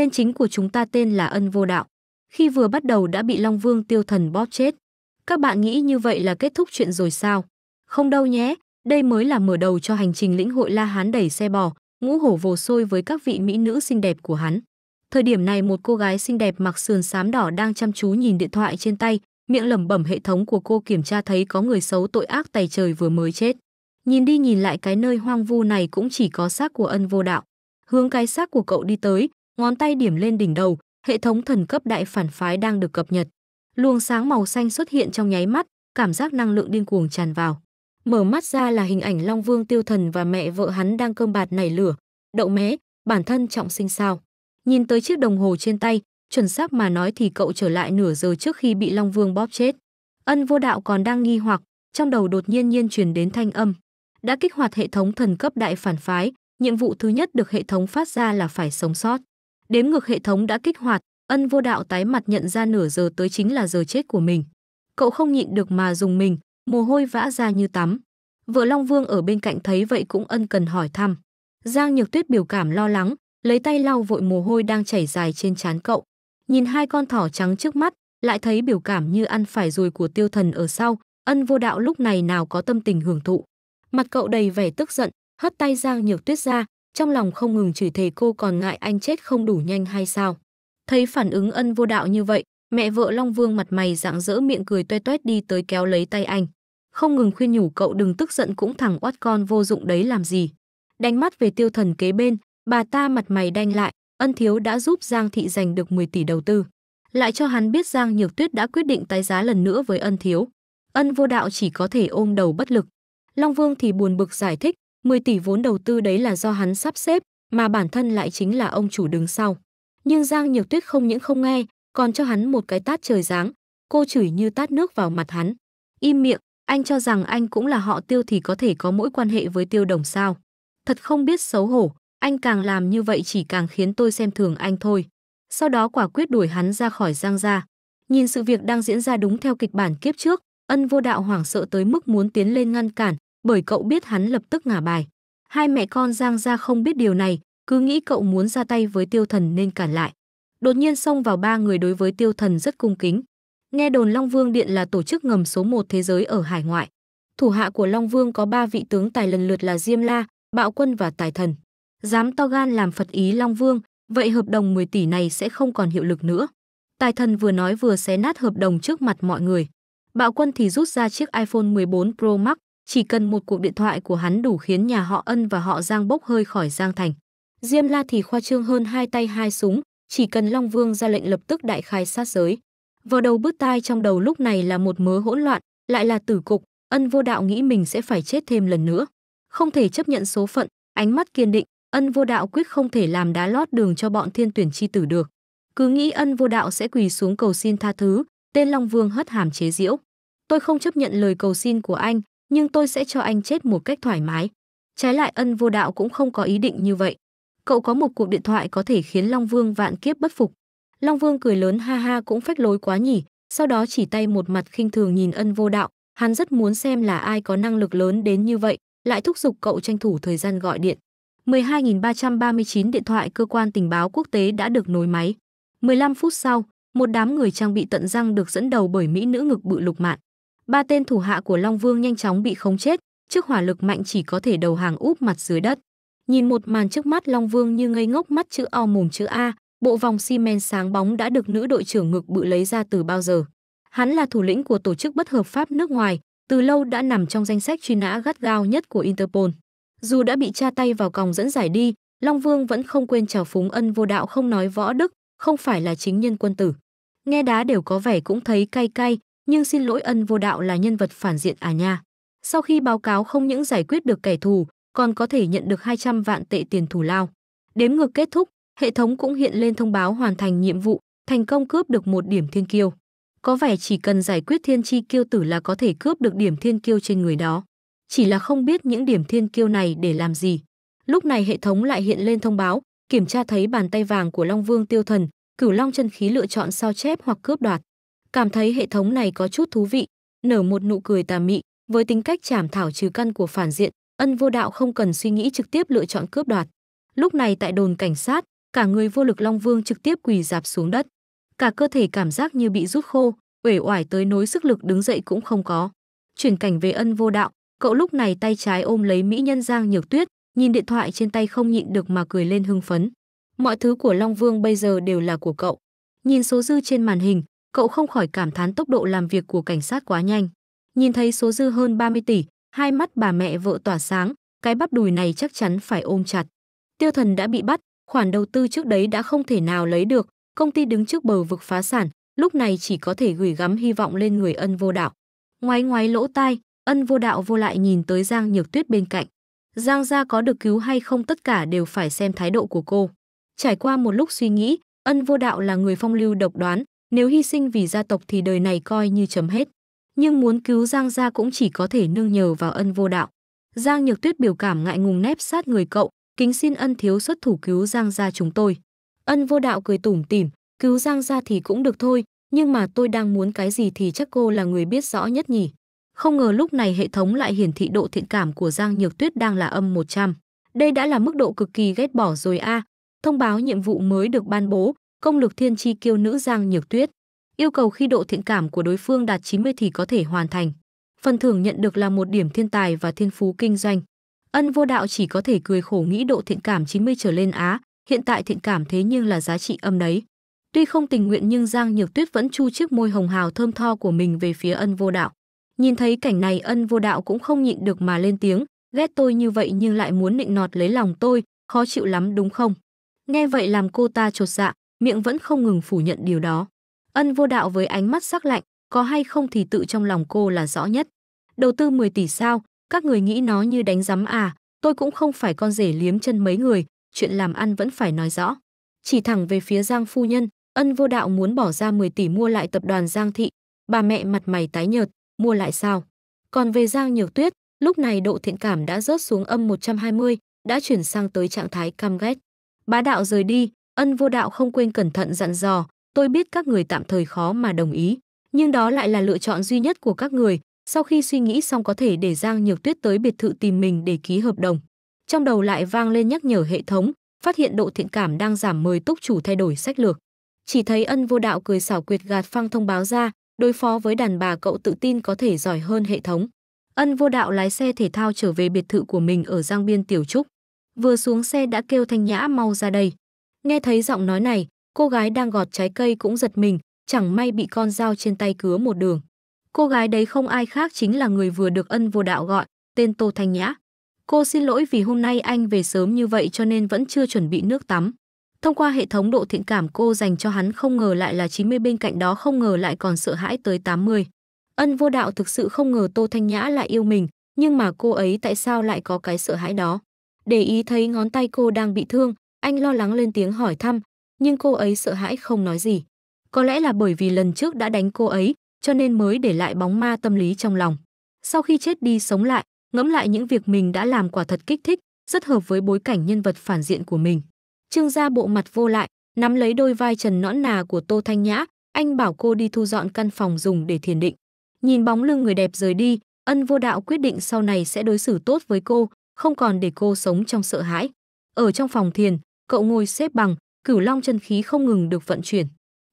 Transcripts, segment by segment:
Nên chính của chúng ta tên là ân vô đạo. Khi vừa bắt đầu đã bị Long Vương tiêu thần bóp chết. Các bạn nghĩ như vậy là kết thúc chuyện rồi sao? Không đâu nhé, đây mới là mở đầu cho hành trình lĩnh hội La Hán đẩy xe bò, ngũ hổ vồ sôi với các vị mỹ nữ xinh đẹp của hắn. Thời điểm này một cô gái xinh đẹp mặc sườn xám đỏ đang chăm chú nhìn điện thoại trên tay, miệng lẩm bẩm hệ thống của cô kiểm tra thấy có người xấu tội ác tày trời vừa mới chết. Nhìn đi nhìn lại cái nơi hoang vu này cũng chỉ có xác của ân vô đạo. Hướng cái xác của cậu đi tới, ngón tay điểm lên đỉnh đầu, hệ thống thần cấp đại phản phái đang được cập nhật. Luồng sáng màu xanh xuất hiện trong nháy mắt, cảm giác năng lượng điên cuồng tràn vào. Mở mắt ra là hình ảnh Long Vương Tiêu Thần và mẹ vợ hắn đang cơm bạt nảy lửa, đậu mé, bản thân trọng sinh sao. Nhìn tới chiếc đồng hồ trên tay, chuẩn xác mà nói thì cậu trở lại nửa giờ trước khi bị Long Vương bóp chết. Ân vô đạo còn đang nghi hoặc, trong đầu đột nhiên nhiên truyền đến thanh âm. Đã kích hoạt hệ thống thần cấp đại phản phái, nhiệm vụ thứ nhất được hệ thống phát ra là phải sống sót. Đếm ngược hệ thống đã kích hoạt, ân vô đạo tái mặt nhận ra nửa giờ tới chính là giờ chết của mình. Cậu không nhịn được mà dùng mình, mồ hôi vã ra như tắm. Vợ Long Vương ở bên cạnh thấy vậy cũng ân cần hỏi thăm. Giang Nhược Tuyết biểu cảm lo lắng, lấy tay lau vội mồ hôi đang chảy dài trên trán cậu. Nhìn hai con thỏ trắng trước mắt, lại thấy biểu cảm như ăn phải rồi của tiêu thần ở sau, ân vô đạo lúc này nào có tâm tình hưởng thụ. Mặt cậu đầy vẻ tức giận, hất tay Giang Nhược Tuyết ra, trong lòng không ngừng chửi thề cô còn ngại anh chết không đủ nhanh hay sao. Thấy phản ứng ân vô đạo như vậy, mẹ vợ Long Vương mặt mày rạng rỡ miệng cười toe toét đi tới kéo lấy tay anh. Không ngừng khuyên nhủ cậu đừng tức giận cũng thẳng oát con vô dụng đấy làm gì. Đánh mắt về tiêu thần kế bên, bà ta mặt mày đanh lại, ân thiếu đã giúp Giang Thị giành được 10 tỷ đầu tư. Lại cho hắn biết Giang Nhược Tuyết đã quyết định tái giá lần nữa với ân thiếu. Ân vô đạo chỉ có thể ôm đầu bất lực. Long Vương thì buồn bực giải thích, 10 tỷ vốn đầu tư đấy là do hắn sắp xếp, mà bản thân lại chính là ông chủ đứng sau. Nhưng Giang Nhược Tuyết không những không nghe, còn cho hắn một cái tát trời giáng, cô chửi như tát nước vào mặt hắn. Im miệng, anh cho rằng anh cũng là họ tiêu thì có thể có mối quan hệ với tiêu đồng sao. Thật không biết xấu hổ, anh càng làm như vậy chỉ càng khiến tôi xem thường anh thôi. Sau đó quả quyết đuổi hắn ra khỏi Giang gia. Nhìn sự việc đang diễn ra đúng theo kịch bản kiếp trước, ân vô đạo hoảng sợ tới mức muốn tiến lên ngăn cản, bởi cậu biết hắn lập tức ngả bài. Hai mẹ con Giang Gia không biết điều này, cứ nghĩ cậu muốn ra tay với tiêu thần nên cản lại. Đột nhiên xông vào ba người đối với tiêu thần rất cung kính. Nghe đồn Long Vương Điện là tổ chức ngầm số một thế giới ở hải ngoại. Thủ hạ của Long Vương có ba vị tướng tài lần lượt là Diêm La, Bạo Quân và Tài Thần. Dám to gan làm Phật ý Long Vương, vậy hợp đồng 10 tỷ này sẽ không còn hiệu lực nữa. Tài Thần vừa nói vừa xé nát hợp đồng trước mặt mọi người. Bạo Quân thì rút ra chiếc iPhone 14 Pro Max, chỉ cần một cuộc điện thoại của hắn đủ khiến nhà họ Ân và họ Giang bốc hơi khỏi Giang Thành. Diêm La thì khoa trương hơn hai tay hai súng, chỉ cần Long Vương ra lệnh lập tức đại khai sát giới. Vào đầu bứt tai trong đầu lúc này là một mớ hỗn loạn, lại là tử cục, Ân Vô Đạo nghĩ mình sẽ phải chết thêm lần nữa. Không thể chấp nhận số phận, ánh mắt kiên định, Ân Vô Đạo quyết không thể làm đá lót đường cho bọn thiên tuyển chi tử được. Cứ nghĩ Ân Vô Đạo sẽ quỳ xuống cầu xin tha thứ, tên Long Vương hất hàm chế diễu. Tôi không chấp nhận lời cầu xin của anh, nhưng tôi sẽ cho anh chết một cách thoải mái. Trái lại ân vô đạo cũng không có ý định như vậy. Cậu có một cuộc điện thoại có thể khiến Long Vương vạn kiếp bất phục. Long Vương cười lớn ha ha cũng phách lối quá nhỉ, sau đó chỉ tay một mặt khinh thường nhìn ân vô đạo, hắn rất muốn xem là ai có năng lực lớn đến như vậy, lại thúc giục cậu tranh thủ thời gian gọi điện. 12.339 điện thoại cơ quan tình báo quốc tế đã được nối máy. 15 phút sau, một đám người trang bị tận răng được dẫn đầu bởi mỹ nữ ngực bự lục mạn ba tên thủ hạ của Long Vương nhanh chóng bị khống chết, trước hỏa lực mạnh chỉ có thể đầu hàng úp mặt dưới đất. Nhìn một màn trước mắt Long Vương như ngây ngốc mắt chữ O mồm chữ A, bộ vòng xi men sáng bóng đã được nữ đội trưởng ngực bự lấy ra từ bao giờ. Hắn là thủ lĩnh của tổ chức bất hợp pháp nước ngoài, từ lâu đã nằm trong danh sách truy nã gắt gao nhất của Interpol. Dù đã bị tra tay vào còng dẫn giải đi, Long Vương vẫn không quên chào phúng ân vô đạo không nói võ đức, không phải là chính nhân quân tử. Nghe đá đều có vẻ cũng thấy cay cay, nhưng xin lỗi ân vô đạo là nhân vật phản diện à nha. Sau khi báo cáo không những giải quyết được kẻ thù, còn có thể nhận được 200 vạn tệ tiền thù lao. Đếm ngược kết thúc, hệ thống cũng hiện lên thông báo hoàn thành nhiệm vụ, thành công cướp được một điểm thiên kiêu. Có vẻ chỉ cần giải quyết thiên chi kiêu tử là có thể cướp được điểm thiên kiêu trên người đó. Chỉ là không biết những điểm thiên kiêu này để làm gì. Lúc này hệ thống lại hiện lên thông báo, kiểm tra thấy bàn tay vàng của Long Vương Tiêu Thần, Cửu Long chân khí lựa chọn sao chép hoặc cướp đoạt cảm thấy hệ thống này có chút thú vị, nở một nụ cười tà mị, với tính cách chảm thảo trừ căn của phản diện, ân vô đạo không cần suy nghĩ trực tiếp lựa chọn cướp đoạt. Lúc này tại đồn cảnh sát, cả người vô lực Long Vương trực tiếp quỳ dạp xuống đất. Cả cơ thể cảm giác như bị rút khô, uể oải tới nối sức lực đứng dậy cũng không có. Chuyển cảnh về ân vô đạo, cậu lúc này tay trái ôm lấy mỹ nhân Giang Nhược Tuyết, nhìn điện thoại trên tay không nhịn được mà cười lên hưng phấn. Mọi thứ của Long Vương bây giờ đều là của cậu. Nhìn số dư trên màn hình, cậu không khỏi cảm thán tốc độ làm việc của cảnh sát quá nhanh. Nhìn thấy số dư hơn 30 tỷ, hai mắt bà mẹ vợ tỏa sáng, cái bắp đùi này chắc chắn phải ôm chặt. Tiêu thần đã bị bắt, khoản đầu tư trước đấy đã không thể nào lấy được, công ty đứng trước bờ vực phá sản, lúc này chỉ có thể gửi gắm hy vọng lên người ân vô đạo. Ngoái ngoái lỗ tai, ân vô đạo vô lại nhìn tới Giang Nhược Tuyết bên cạnh. Giang gia có được cứu hay không tất cả đều phải xem thái độ của cô. Trải qua một lúc suy nghĩ, ân vô đạo là người phong lưu độc đoán, nếu hy sinh vì gia tộc thì đời này coi như chấm hết. Nhưng muốn cứu Giang gia cũng chỉ có thể nương nhờ vào ân vô đạo. Giang Nhược Tuyết biểu cảm ngại ngùng nép sát người cậu, kính xin ân thiếu xuất thủ cứu Giang gia chúng tôi. Ân vô đạo cười tủm tỉm, cứu Giang gia thì cũng được thôi, nhưng mà tôi đang muốn cái gì thì chắc cô là người biết rõ nhất nhỉ. Không ngờ lúc này hệ thống lại hiển thị độ thiện cảm của Giang Nhược Tuyết đang là âm 100. Đây đã là mức độ cực kỳ ghét bỏ rồi a. À. Thông báo nhiệm vụ mới được ban bố, công lực thiên chi kiêu nữ Giang Nhược Tuyết. Yêu cầu khi độ thiện cảm của đối phương đạt 90 thì có thể hoàn thành. Phần thưởng nhận được là một điểm thiên tài và thiên phú kinh doanh. Ân vô đạo chỉ có thể cười khổ nghĩ độ thiện cảm 90 trở lên á, hiện tại thiện cảm thế nhưng là giá trị âm đấy. Tuy không tình nguyện nhưng Giang Nhược Tuyết vẫn chu chiếc môi hồng hào thơm tho của mình về phía ân vô đạo. Nhìn thấy cảnh này ân vô đạo cũng không nhịn được mà lên tiếng, ghét tôi như vậy nhưng lại muốn nịnh nọt lấy lòng tôi, khó chịu lắm đúng không? Nghe vậy làm cô ta chột dạ, miệng vẫn không ngừng phủ nhận điều đó. Ân vô đạo với ánh mắt sắc lạnh, có hay không thì tự trong lòng cô là rõ nhất. Đầu tư 10 tỷ sao, các người nghĩ nó như đánh giấm à, tôi cũng không phải con rể liếm chân mấy người, chuyện làm ăn vẫn phải nói rõ. Chỉ thẳng về phía Giang phu nhân, ân vô đạo muốn bỏ ra 10 tỷ mua lại tập đoàn Giang Thị, bà mẹ mặt mày tái nhợt, mua lại sao? Còn về Giang Nhược Tuyết, lúc này độ thiện cảm đã rớt xuống âm 120, đã chuyển sang tới trạng thái căm ghét. Bá đạo rời đi, Ân vô đạo không quên cẩn thận dặn dò, tôi biết các người tạm thời khó mà đồng ý, nhưng đó lại là lựa chọn duy nhất của các người, sau khi suy nghĩ xong có thể để Giang Nhược Tuyết tới biệt thự tìm mình để ký hợp đồng. Trong đầu lại vang lên nhắc nhở hệ thống, phát hiện độ thiện cảm đang giảm mời túc chủ thay đổi sách lược. Chỉ thấy ân vô đạo cười xảo quyệt gạt phăng thông báo ra, đối phó với đàn bà cậu tự tin có thể giỏi hơn hệ thống. Ân vô đạo lái xe thể thao trở về biệt thự của mình ở Giang Biên Tiểu Trúc. Vừa xuống xe đã kêu Thanh Nhã mau ra đây. Nghe thấy giọng nói này, cô gái đang gọt trái cây cũng giật mình, chẳng may bị con dao trên tay cứa một đường. Cô gái đấy không ai khác chính là người vừa được ân vô đạo gọi, tên Tô Thanh Nhã. Cô xin lỗi vì hôm nay anh về sớm như vậy cho nên vẫn chưa chuẩn bị nước tắm. Thông qua hệ thống độ thiện cảm cô dành cho hắn không ngờ lại là 90 bên cạnh đó không ngờ lại còn sợ hãi tới 80. Ân vô đạo thực sự không ngờ Tô Thanh Nhã lại yêu mình, nhưng mà cô ấy tại sao lại có cái sợ hãi đó. Để ý thấy ngón tay cô đang bị thương, anh lo lắng lên tiếng hỏi thăm, nhưng cô ấy sợ hãi không nói gì. Có lẽ là bởi vì lần trước đã đánh cô ấy, cho nên mới để lại bóng ma tâm lý trong lòng. Sau khi chết đi sống lại, ngẫm lại những việc mình đã làm quả thật kích thích, rất hợp với bối cảnh nhân vật phản diện của mình. Trương gia bộ mặt vô lại, nắm lấy đôi vai trần nõn nà của Tô Thanh Nhã, anh bảo cô đi thu dọn căn phòng dùng để thiền định. Nhìn bóng lưng người đẹp rời đi, ân vô đạo quyết định sau này sẽ đối xử tốt với cô, không còn để cô sống trong sợ hãi. Ở trong phòng thiền, Cậu ngồi xếp bằng, cửu long chân khí không ngừng được vận chuyển.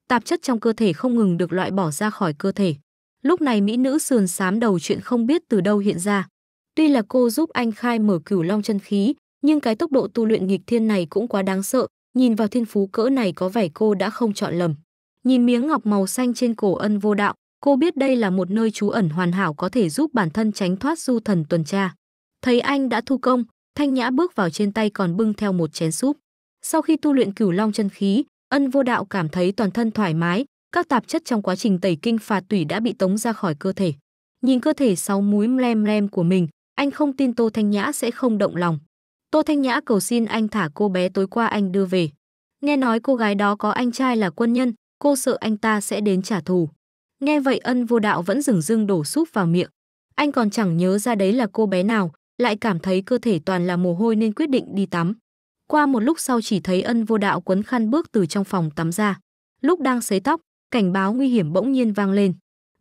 Tạp chất trong cơ thể không ngừng được loại bỏ ra khỏi cơ thể. Lúc này mỹ nữ sườn xám đầu chuyện không biết từ đâu hiện ra. Tuy là cô giúp anh khai mở cửu long chân khí, nhưng cái tốc độ tu luyện nghịch thiên này cũng quá đáng sợ, nhìn vào thiên phú cỡ này có vẻ cô đã không chọn lầm. Nhìn miếng ngọc màu xanh trên cổ ân vô đạo, cô biết đây là một nơi trú ẩn hoàn hảo có thể giúp bản thân tránh thoát du thần tuần tra. Thấy anh đã thu công, Thanh Nhã bước vào trên tay còn bưng theo một chén súp. Sau khi tu luyện Cửu Long chân khí, Ân Vô Đạo cảm thấy toàn thân thoải mái, các tạp chất trong quá trình tẩy kinh phạt tủy đã bị tống ra khỏi cơ thể. Nhìn cơ thể sáu múi lem lem của mình, anh không tin Tô Thanh Nhã sẽ không động lòng. Tô Thanh Nhã cầu xin anh thả cô bé tối qua anh đưa về. Nghe nói cô gái đó có anh trai là quân nhân, cô sợ anh ta sẽ đến trả thù. Nghe vậy ân vô đạo vẫn dừng rưng đổ súp vào miệng. Anh còn chẳng nhớ ra đấy là cô bé nào, lại cảm thấy cơ thể toàn là mồ hôi nên quyết định đi tắm. Qua một lúc sau chỉ thấy ân vô đạo quấn khăn bước từ trong phòng tắm ra. Lúc đang sấy tóc, cảnh báo nguy hiểm bỗng nhiên vang lên.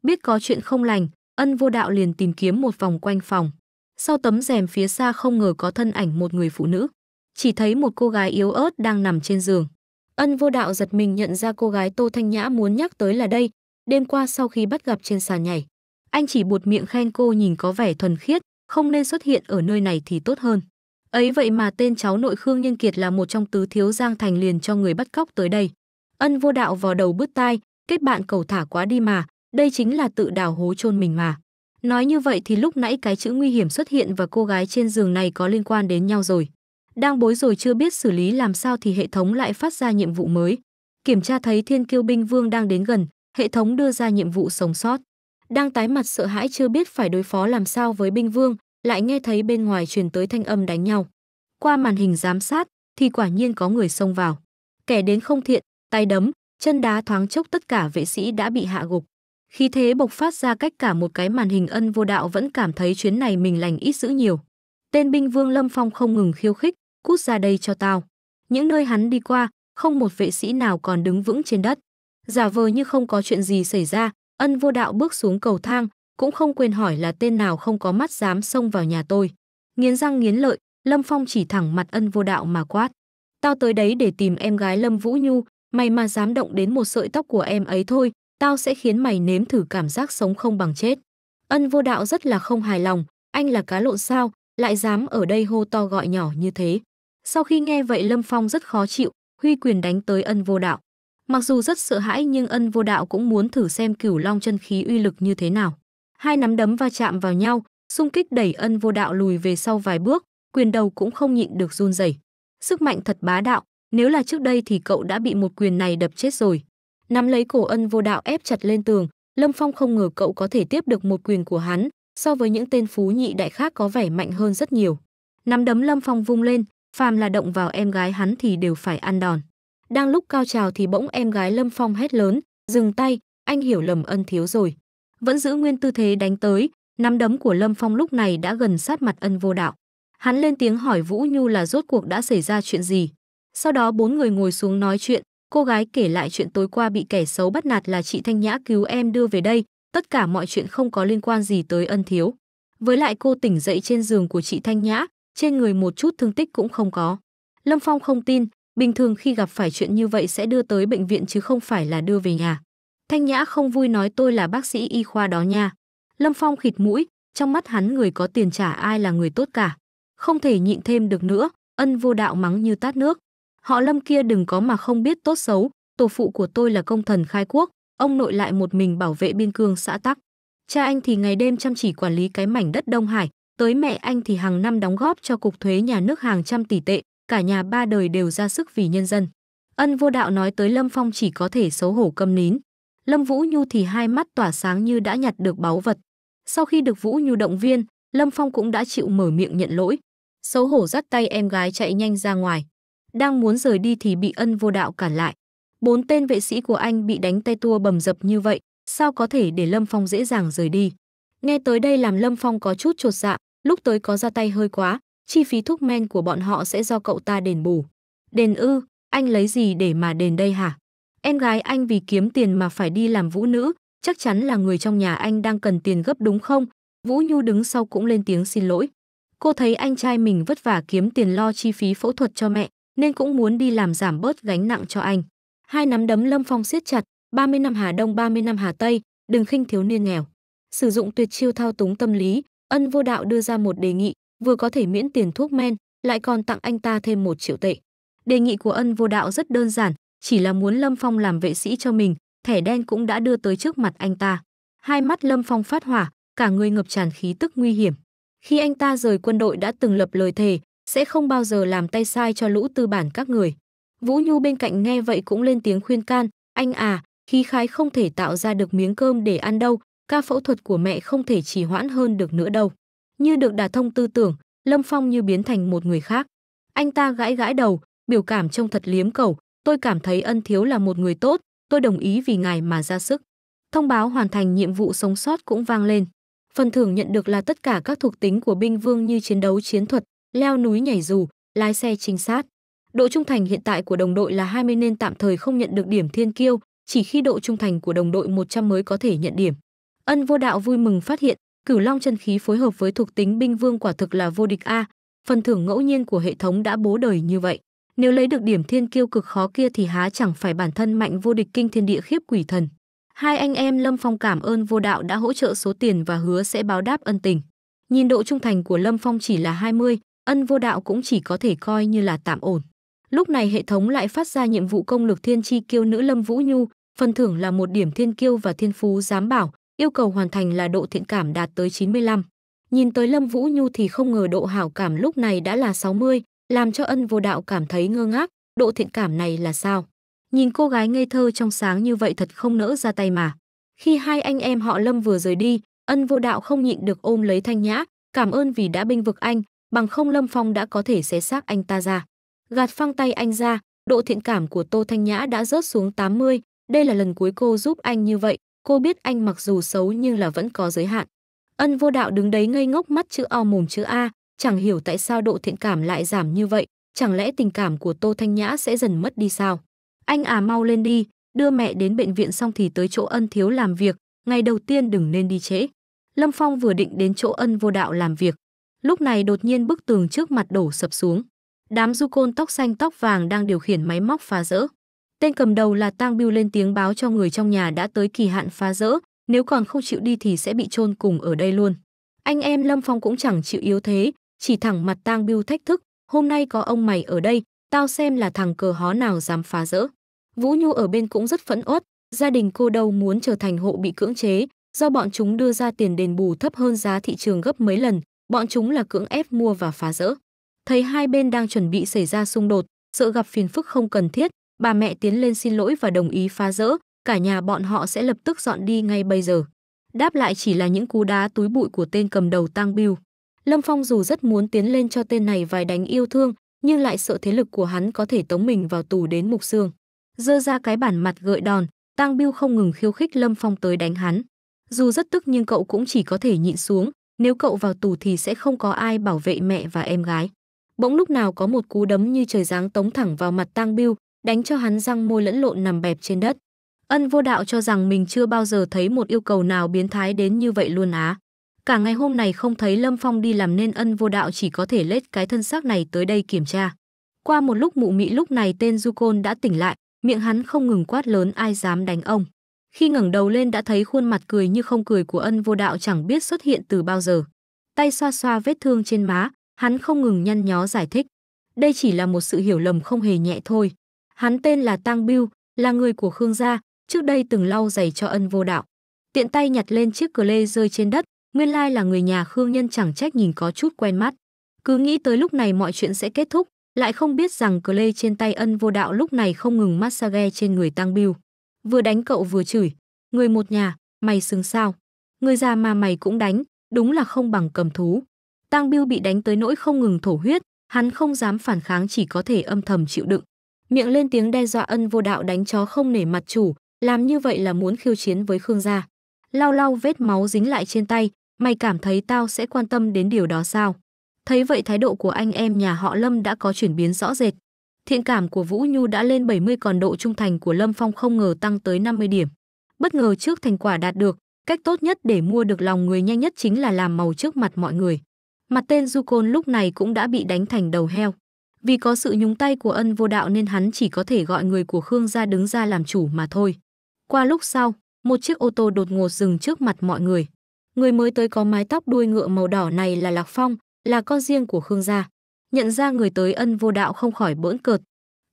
Biết có chuyện không lành, ân vô đạo liền tìm kiếm một vòng quanh phòng. Sau tấm rèm phía xa không ngờ có thân ảnh một người phụ nữ. Chỉ thấy một cô gái yếu ớt đang nằm trên giường. Ân vô đạo giật mình nhận ra cô gái Tô Thanh Nhã muốn nhắc tới là đây, đêm qua sau khi bắt gặp trên sàn nhảy. Anh chỉ buột miệng khen cô nhìn có vẻ thuần khiết, không nên xuất hiện ở nơi này thì tốt hơn. Ấy vậy mà tên cháu nội Khương Nhân Kiệt là một trong tứ thiếu Giang Thành liền cho người bắt cóc tới đây. Ân vô đạo vào đầu bứt tai, kết bạn cầu thả quá đi mà, đây chính là tự đào hố chôn mình mà. Nói như vậy thì lúc nãy cái chữ nguy hiểm xuất hiện và cô gái trên giường này có liên quan đến nhau rồi. Đang bối rồi chưa biết xử lý làm sao thì hệ thống lại phát ra nhiệm vụ mới. Kiểm tra thấy thiên kiêu binh vương đang đến gần, hệ thống đưa ra nhiệm vụ sống sót. Đang tái mặt sợ hãi chưa biết phải đối phó làm sao với binh vương, lại nghe thấy bên ngoài truyền tới thanh âm đánh nhau. Qua màn hình giám sát thì quả nhiên có người xông vào. Kẻ đến không thiện, tay đấm, chân đá thoáng chốc tất cả vệ sĩ đã bị hạ gục. Khi thế bộc phát ra cách cả một cái màn hình ân vô đạo vẫn cảm thấy chuyến này mình lành ít dữ nhiều. Tên binh vương Lâm Phong không ngừng khiêu khích, cút ra đây cho tao. Những nơi hắn đi qua, không một vệ sĩ nào còn đứng vững trên đất. Giả vờ như không có chuyện gì xảy ra, ân vô đạo bước xuống cầu thang, cũng không quên hỏi là tên nào không có mắt dám xông vào nhà tôi. Nghiến răng nghiến lợi, Lâm Phong chỉ thẳng mặt ân vô đạo mà quát. Tao tới đấy để tìm em gái Lâm Vũ Nhu, mày mà dám động đến một sợi tóc của em ấy thôi, tao sẽ khiến mày nếm thử cảm giác sống không bằng chết. Ân vô đạo rất là không hài lòng, anh là cá lộn sao, lại dám ở đây hô to gọi nhỏ như thế. Sau khi nghe vậy Lâm Phong rất khó chịu, huy quyền đánh tới ân vô đạo. Mặc dù rất sợ hãi nhưng ân vô đạo cũng muốn thử xem cửu long chân khí uy lực như thế nào. Hai nắm đấm va chạm vào nhau, xung kích đẩy ân vô đạo lùi về sau vài bước, quyền đầu cũng không nhịn được run rẩy. Sức mạnh thật bá đạo, nếu là trước đây thì cậu đã bị một quyền này đập chết rồi. Nắm lấy cổ ân vô đạo ép chặt lên tường, Lâm Phong không ngờ cậu có thể tiếp được một quyền của hắn, so với những tên phú nhị đại khác có vẻ mạnh hơn rất nhiều. Nắm đấm Lâm Phong vung lên, phàm là động vào em gái hắn thì đều phải ăn đòn. Đang lúc cao trào thì bỗng em gái Lâm Phong hét lớn, dừng tay, anh hiểu lầm ân thiếu rồi vẫn giữ nguyên tư thế đánh tới, nắm đấm của Lâm Phong lúc này đã gần sát mặt ân vô đạo. Hắn lên tiếng hỏi Vũ Nhu là rốt cuộc đã xảy ra chuyện gì. Sau đó bốn người ngồi xuống nói chuyện, cô gái kể lại chuyện tối qua bị kẻ xấu bắt nạt là chị Thanh Nhã cứu em đưa về đây, tất cả mọi chuyện không có liên quan gì tới ân thiếu. Với lại cô tỉnh dậy trên giường của chị Thanh Nhã, trên người một chút thương tích cũng không có. Lâm Phong không tin, bình thường khi gặp phải chuyện như vậy sẽ đưa tới bệnh viện chứ không phải là đưa về nhà. Thanh Nhã không vui nói tôi là bác sĩ y khoa đó nha. Lâm Phong khịt mũi, trong mắt hắn người có tiền trả ai là người tốt cả. Không thể nhịn thêm được nữa, ân vô đạo mắng như tát nước. Họ Lâm kia đừng có mà không biết tốt xấu, tổ phụ của tôi là công thần khai quốc, ông nội lại một mình bảo vệ biên cương xã Tắc. Cha anh thì ngày đêm chăm chỉ quản lý cái mảnh đất Đông Hải, tới mẹ anh thì hàng năm đóng góp cho cục thuế nhà nước hàng trăm tỷ tệ, cả nhà ba đời đều ra sức vì nhân dân. Ân vô đạo nói tới Lâm Phong chỉ có thể xấu hổ câm nín. Lâm Vũ Nhu thì hai mắt tỏa sáng như đã nhặt được báu vật. Sau khi được Vũ Nhu động viên, Lâm Phong cũng đã chịu mở miệng nhận lỗi. Xấu hổ dắt tay em gái chạy nhanh ra ngoài. Đang muốn rời đi thì bị ân vô đạo cản lại. Bốn tên vệ sĩ của anh bị đánh tay tua bầm dập như vậy, sao có thể để Lâm Phong dễ dàng rời đi. Nghe tới đây làm Lâm Phong có chút trột dạ, lúc tới có ra tay hơi quá, chi phí thuốc men của bọn họ sẽ do cậu ta đền bù. Đền ư, anh lấy gì để mà đền đây hả? Em gái anh vì kiếm tiền mà phải đi làm vũ nữ, chắc chắn là người trong nhà anh đang cần tiền gấp đúng không? Vũ Nhu đứng sau cũng lên tiếng xin lỗi. Cô thấy anh trai mình vất vả kiếm tiền lo chi phí phẫu thuật cho mẹ, nên cũng muốn đi làm giảm bớt gánh nặng cho anh. Hai nắm đấm Lâm Phong siết chặt, 30 năm Hà Đông 30 năm Hà Tây, đừng khinh thiếu niên nghèo. Sử dụng tuyệt chiêu thao túng tâm lý, Ân Vô Đạo đưa ra một đề nghị, vừa có thể miễn tiền thuốc men, lại còn tặng anh ta thêm một triệu tệ. Đề nghị của Ân Vô Đạo rất đơn giản, chỉ là muốn Lâm Phong làm vệ sĩ cho mình, thẻ đen cũng đã đưa tới trước mặt anh ta. Hai mắt Lâm Phong phát hỏa, cả người ngập tràn khí tức nguy hiểm. Khi anh ta rời quân đội đã từng lập lời thề, sẽ không bao giờ làm tay sai cho lũ tư bản các người. Vũ Nhu bên cạnh nghe vậy cũng lên tiếng khuyên can, anh à, khí khái không thể tạo ra được miếng cơm để ăn đâu, ca phẫu thuật của mẹ không thể trì hoãn hơn được nữa đâu. Như được đả thông tư tưởng, Lâm Phong như biến thành một người khác. Anh ta gãi gãi đầu, biểu cảm trông thật liếm cầu, tôi cảm thấy ân thiếu là một người tốt, tôi đồng ý vì ngài mà ra sức. Thông báo hoàn thành nhiệm vụ sống sót cũng vang lên. Phần thưởng nhận được là tất cả các thuộc tính của binh vương như chiến đấu chiến thuật, leo núi nhảy dù, lái xe trinh sát. Độ trung thành hiện tại của đồng đội là 20 nên tạm thời không nhận được điểm thiên kiêu, chỉ khi độ trung thành của đồng đội 100 mới có thể nhận điểm. Ân vô đạo vui mừng phát hiện, cửu long chân khí phối hợp với thuộc tính binh vương quả thực là vô địch A, phần thưởng ngẫu nhiên của hệ thống đã bố đời như vậy. Nếu lấy được điểm thiên kiêu cực khó kia thì há chẳng phải bản thân mạnh vô địch kinh thiên địa khiếp quỷ thần. Hai anh em Lâm Phong cảm ơn vô đạo đã hỗ trợ số tiền và hứa sẽ báo đáp ân tình. Nhìn độ trung thành của Lâm Phong chỉ là 20, ân vô đạo cũng chỉ có thể coi như là tạm ổn. Lúc này hệ thống lại phát ra nhiệm vụ công lực thiên chi kiêu nữ Lâm Vũ Nhu, phần thưởng là một điểm thiên kiêu và thiên phú giám bảo, yêu cầu hoàn thành là độ thiện cảm đạt tới 95. Nhìn tới Lâm Vũ Nhu thì không ngờ độ hảo cảm lúc này đã là 60, làm cho ân vô đạo cảm thấy ngơ ngác, độ thiện cảm này là sao? Nhìn cô gái ngây thơ trong sáng như vậy thật không nỡ ra tay mà. Khi hai anh em họ Lâm vừa rời đi, ân vô đạo không nhịn được ôm lấy Thanh Nhã, cảm ơn vì đã bênh vực anh, bằng không Lâm Phong đã có thể xé xác anh ta ra. Gạt phăng tay anh ra, độ thiện cảm của Tô Thanh Nhã đã rớt xuống 80, đây là lần cuối cô giúp anh như vậy, cô biết anh mặc dù xấu nhưng là vẫn có giới hạn. Ân vô đạo đứng đấy ngây ngốc mắt chữ O mồm chữ A, chẳng hiểu tại sao độ thiện cảm lại giảm như vậy, chẳng lẽ tình cảm của Tô Thanh Nhã sẽ dần mất đi sao? Anh à mau lên đi, đưa mẹ đến bệnh viện xong thì tới chỗ ân thiếu làm việc, ngày đầu tiên đừng nên đi trễ. Lâm Phong vừa định đến chỗ ân vô đạo làm việc. Lúc này đột nhiên bức tường trước mặt đổ sập xuống. Đám du côn tóc xanh tóc vàng đang điều khiển máy móc phá rỡ. Tên cầm đầu là Tang Biêu lên tiếng báo cho người trong nhà đã tới kỳ hạn phá rỡ, nếu còn không chịu đi thì sẽ bị chôn cùng ở đây luôn. Anh em Lâm Phong cũng chẳng chịu yếu thế, chỉ thẳng mặt tang biêu thách thức, hôm nay có ông mày ở đây, tao xem là thằng cờ hó nào dám phá rỡ. Vũ Nhu ở bên cũng rất phẫn uất, gia đình cô đâu muốn trở thành hộ bị cưỡng chế, do bọn chúng đưa ra tiền đền bù thấp hơn giá thị trường gấp mấy lần, bọn chúng là cưỡng ép mua và phá rỡ. Thấy hai bên đang chuẩn bị xảy ra xung đột, sợ gặp phiền phức không cần thiết, bà mẹ tiến lên xin lỗi và đồng ý phá rỡ, cả nhà bọn họ sẽ lập tức dọn đi ngay bây giờ. Đáp lại chỉ là những cú đá túi bụi của tên cầm đầu Tang Bill. Lâm Phong dù rất muốn tiến lên cho tên này vài đánh yêu thương, nhưng lại sợ thế lực của hắn có thể tống mình vào tù đến mục xương. Dơ ra cái bản mặt gợi đòn, Tang Biêu không ngừng khiêu khích Lâm Phong tới đánh hắn. Dù rất tức nhưng cậu cũng chỉ có thể nhịn xuống, nếu cậu vào tù thì sẽ không có ai bảo vệ mẹ và em gái. Bỗng lúc nào có một cú đấm như trời giáng tống thẳng vào mặt Tang Biêu, đánh cho hắn răng môi lẫn lộn nằm bẹp trên đất. Ân vô đạo cho rằng mình chưa bao giờ thấy một yêu cầu nào biến thái đến như vậy luôn á. Cả ngày hôm này không thấy Lâm Phong đi làm nên ân vô đạo chỉ có thể lết cái thân xác này tới đây kiểm tra. Qua một lúc mụ mị lúc này tên Du Côn đã tỉnh lại, miệng hắn không ngừng quát lớn ai dám đánh ông. Khi ngẩng đầu lên đã thấy khuôn mặt cười như không cười của ân vô đạo chẳng biết xuất hiện từ bao giờ. Tay xoa xoa vết thương trên má, hắn không ngừng nhăn nhó giải thích. Đây chỉ là một sự hiểu lầm không hề nhẹ thôi. Hắn tên là Tang biu là người của Khương gia, trước đây từng lau giày cho ân vô đạo. Tiện tay nhặt lên chiếc cờ lê rơi trên đất, Nguyên lai là người nhà Khương Nhân chẳng trách nhìn có chút quen mắt. Cứ nghĩ tới lúc này mọi chuyện sẽ kết thúc, lại không biết rằng Clay trên tay ân vô đạo lúc này không ngừng massage trên người Tăng Biêu. Vừa đánh cậu vừa chửi, người một nhà, mày xứng sao. Người già mà mày cũng đánh, đúng là không bằng cầm thú. Tăng Biêu bị đánh tới nỗi không ngừng thổ huyết, hắn không dám phản kháng chỉ có thể âm thầm chịu đựng. Miệng lên tiếng đe dọa ân vô đạo đánh chó không nể mặt chủ, làm như vậy là muốn khiêu chiến với Khương gia. Lau lau vết máu dính lại trên tay, Mày cảm thấy tao sẽ quan tâm đến điều đó sao? Thấy vậy thái độ của anh em nhà họ Lâm đã có chuyển biến rõ rệt. Thiện cảm của Vũ Nhu đã lên 70 còn độ trung thành của Lâm Phong không ngờ tăng tới 50 điểm. Bất ngờ trước thành quả đạt được, cách tốt nhất để mua được lòng người nhanh nhất chính là làm màu trước mặt mọi người. Mặt tên Du Côn lúc này cũng đã bị đánh thành đầu heo. Vì có sự nhúng tay của ân vô đạo nên hắn chỉ có thể gọi người của Khương ra đứng ra làm chủ mà thôi. Qua lúc sau, một chiếc ô tô đột ngột dừng trước mặt mọi người. Người mới tới có mái tóc đuôi ngựa màu đỏ này là Lạc Phong, là con riêng của Khương gia. Nhận ra người tới ân vô đạo không khỏi bỡn cợt.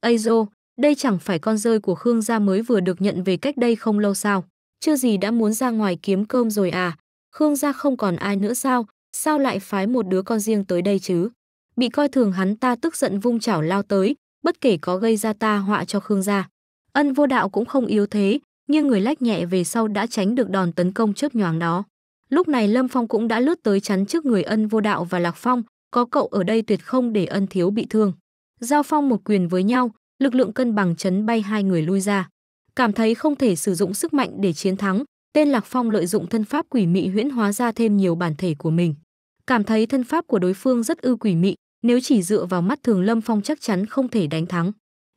Ây dô, đây chẳng phải con rơi của Khương gia mới vừa được nhận về cách đây không lâu sao. Chưa gì đã muốn ra ngoài kiếm cơm rồi à. Khương gia không còn ai nữa sao, sao lại phái một đứa con riêng tới đây chứ. Bị coi thường hắn ta tức giận vung chảo lao tới, bất kể có gây ra ta họa cho Khương gia. Ân vô đạo cũng không yếu thế, nhưng người lách nhẹ về sau đã tránh được đòn tấn công chớp nhoáng đó. Lúc này Lâm Phong cũng đã lướt tới chắn trước người ân vô đạo và Lạc Phong, có cậu ở đây tuyệt không để ân thiếu bị thương. Giao Phong một quyền với nhau, lực lượng cân bằng chấn bay hai người lui ra. Cảm thấy không thể sử dụng sức mạnh để chiến thắng, tên Lạc Phong lợi dụng thân pháp quỷ mị huyễn hóa ra thêm nhiều bản thể của mình. Cảm thấy thân pháp của đối phương rất ư quỷ mị, nếu chỉ dựa vào mắt thường Lâm Phong chắc chắn không thể đánh thắng.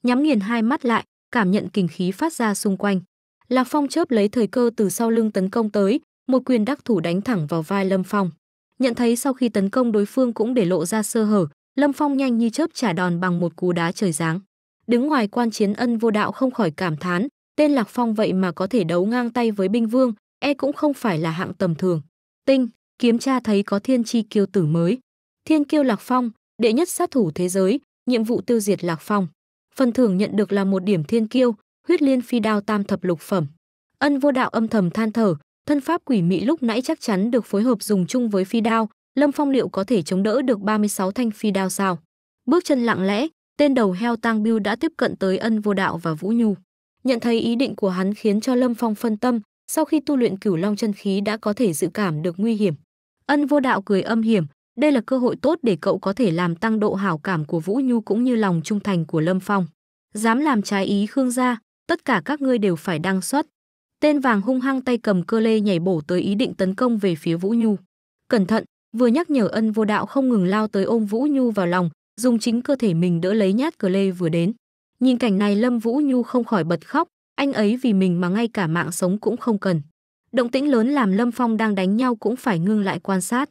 Nhắm nghiền hai mắt lại, cảm nhận kình khí phát ra xung quanh. Lạc Phong chớp lấy thời cơ từ sau lưng tấn công tới, một quyền đắc thủ đánh thẳng vào vai Lâm Phong. Nhận thấy sau khi tấn công đối phương cũng để lộ ra sơ hở, Lâm Phong nhanh như chớp trả đòn bằng một cú đá trời giáng. Đứng ngoài quan chiến ân vô đạo không khỏi cảm thán, tên Lạc Phong vậy mà có thể đấu ngang tay với binh vương, e cũng không phải là hạng tầm thường. Tinh, kiếm tra thấy có thiên chi kiêu tử mới. Thiên kiêu Lạc Phong, đệ nhất sát thủ thế giới, nhiệm vụ tiêu diệt Lạc Phong. Phần thưởng nhận được là một điểm thiên kiêu, huyết liên phi đao tam thập lục phẩm. Ân vô đạo âm thầm than thở, thân pháp quỷ mị lúc nãy chắc chắn được phối hợp dùng chung với phi đao, Lâm Phong liệu có thể chống đỡ được 36 thanh phi đao sao? Bước chân lặng lẽ, tên đầu heo Tang Bill đã tiếp cận tới Ân Vô Đạo và Vũ Nhu. Nhận thấy ý định của hắn khiến cho Lâm Phong phân tâm, sau khi tu luyện Cửu Long chân khí đã có thể dự cảm được nguy hiểm. Ân Vô Đạo cười âm hiểm, đây là cơ hội tốt để cậu có thể làm tăng độ hảo cảm của Vũ Nhu cũng như lòng trung thành của Lâm Phong. Dám làm trái ý Khương gia, tất cả các ngươi đều phải đăng xuất. Tên vàng hung hăng tay cầm cơ lê nhảy bổ tới ý định tấn công về phía Vũ Nhu. Cẩn thận, vừa nhắc nhở ân vô đạo không ngừng lao tới ôm Vũ Nhu vào lòng, dùng chính cơ thể mình đỡ lấy nhát cơ lê vừa đến. Nhìn cảnh này Lâm Vũ Nhu không khỏi bật khóc, anh ấy vì mình mà ngay cả mạng sống cũng không cần. Động tĩnh lớn làm Lâm Phong đang đánh nhau cũng phải ngưng lại quan sát.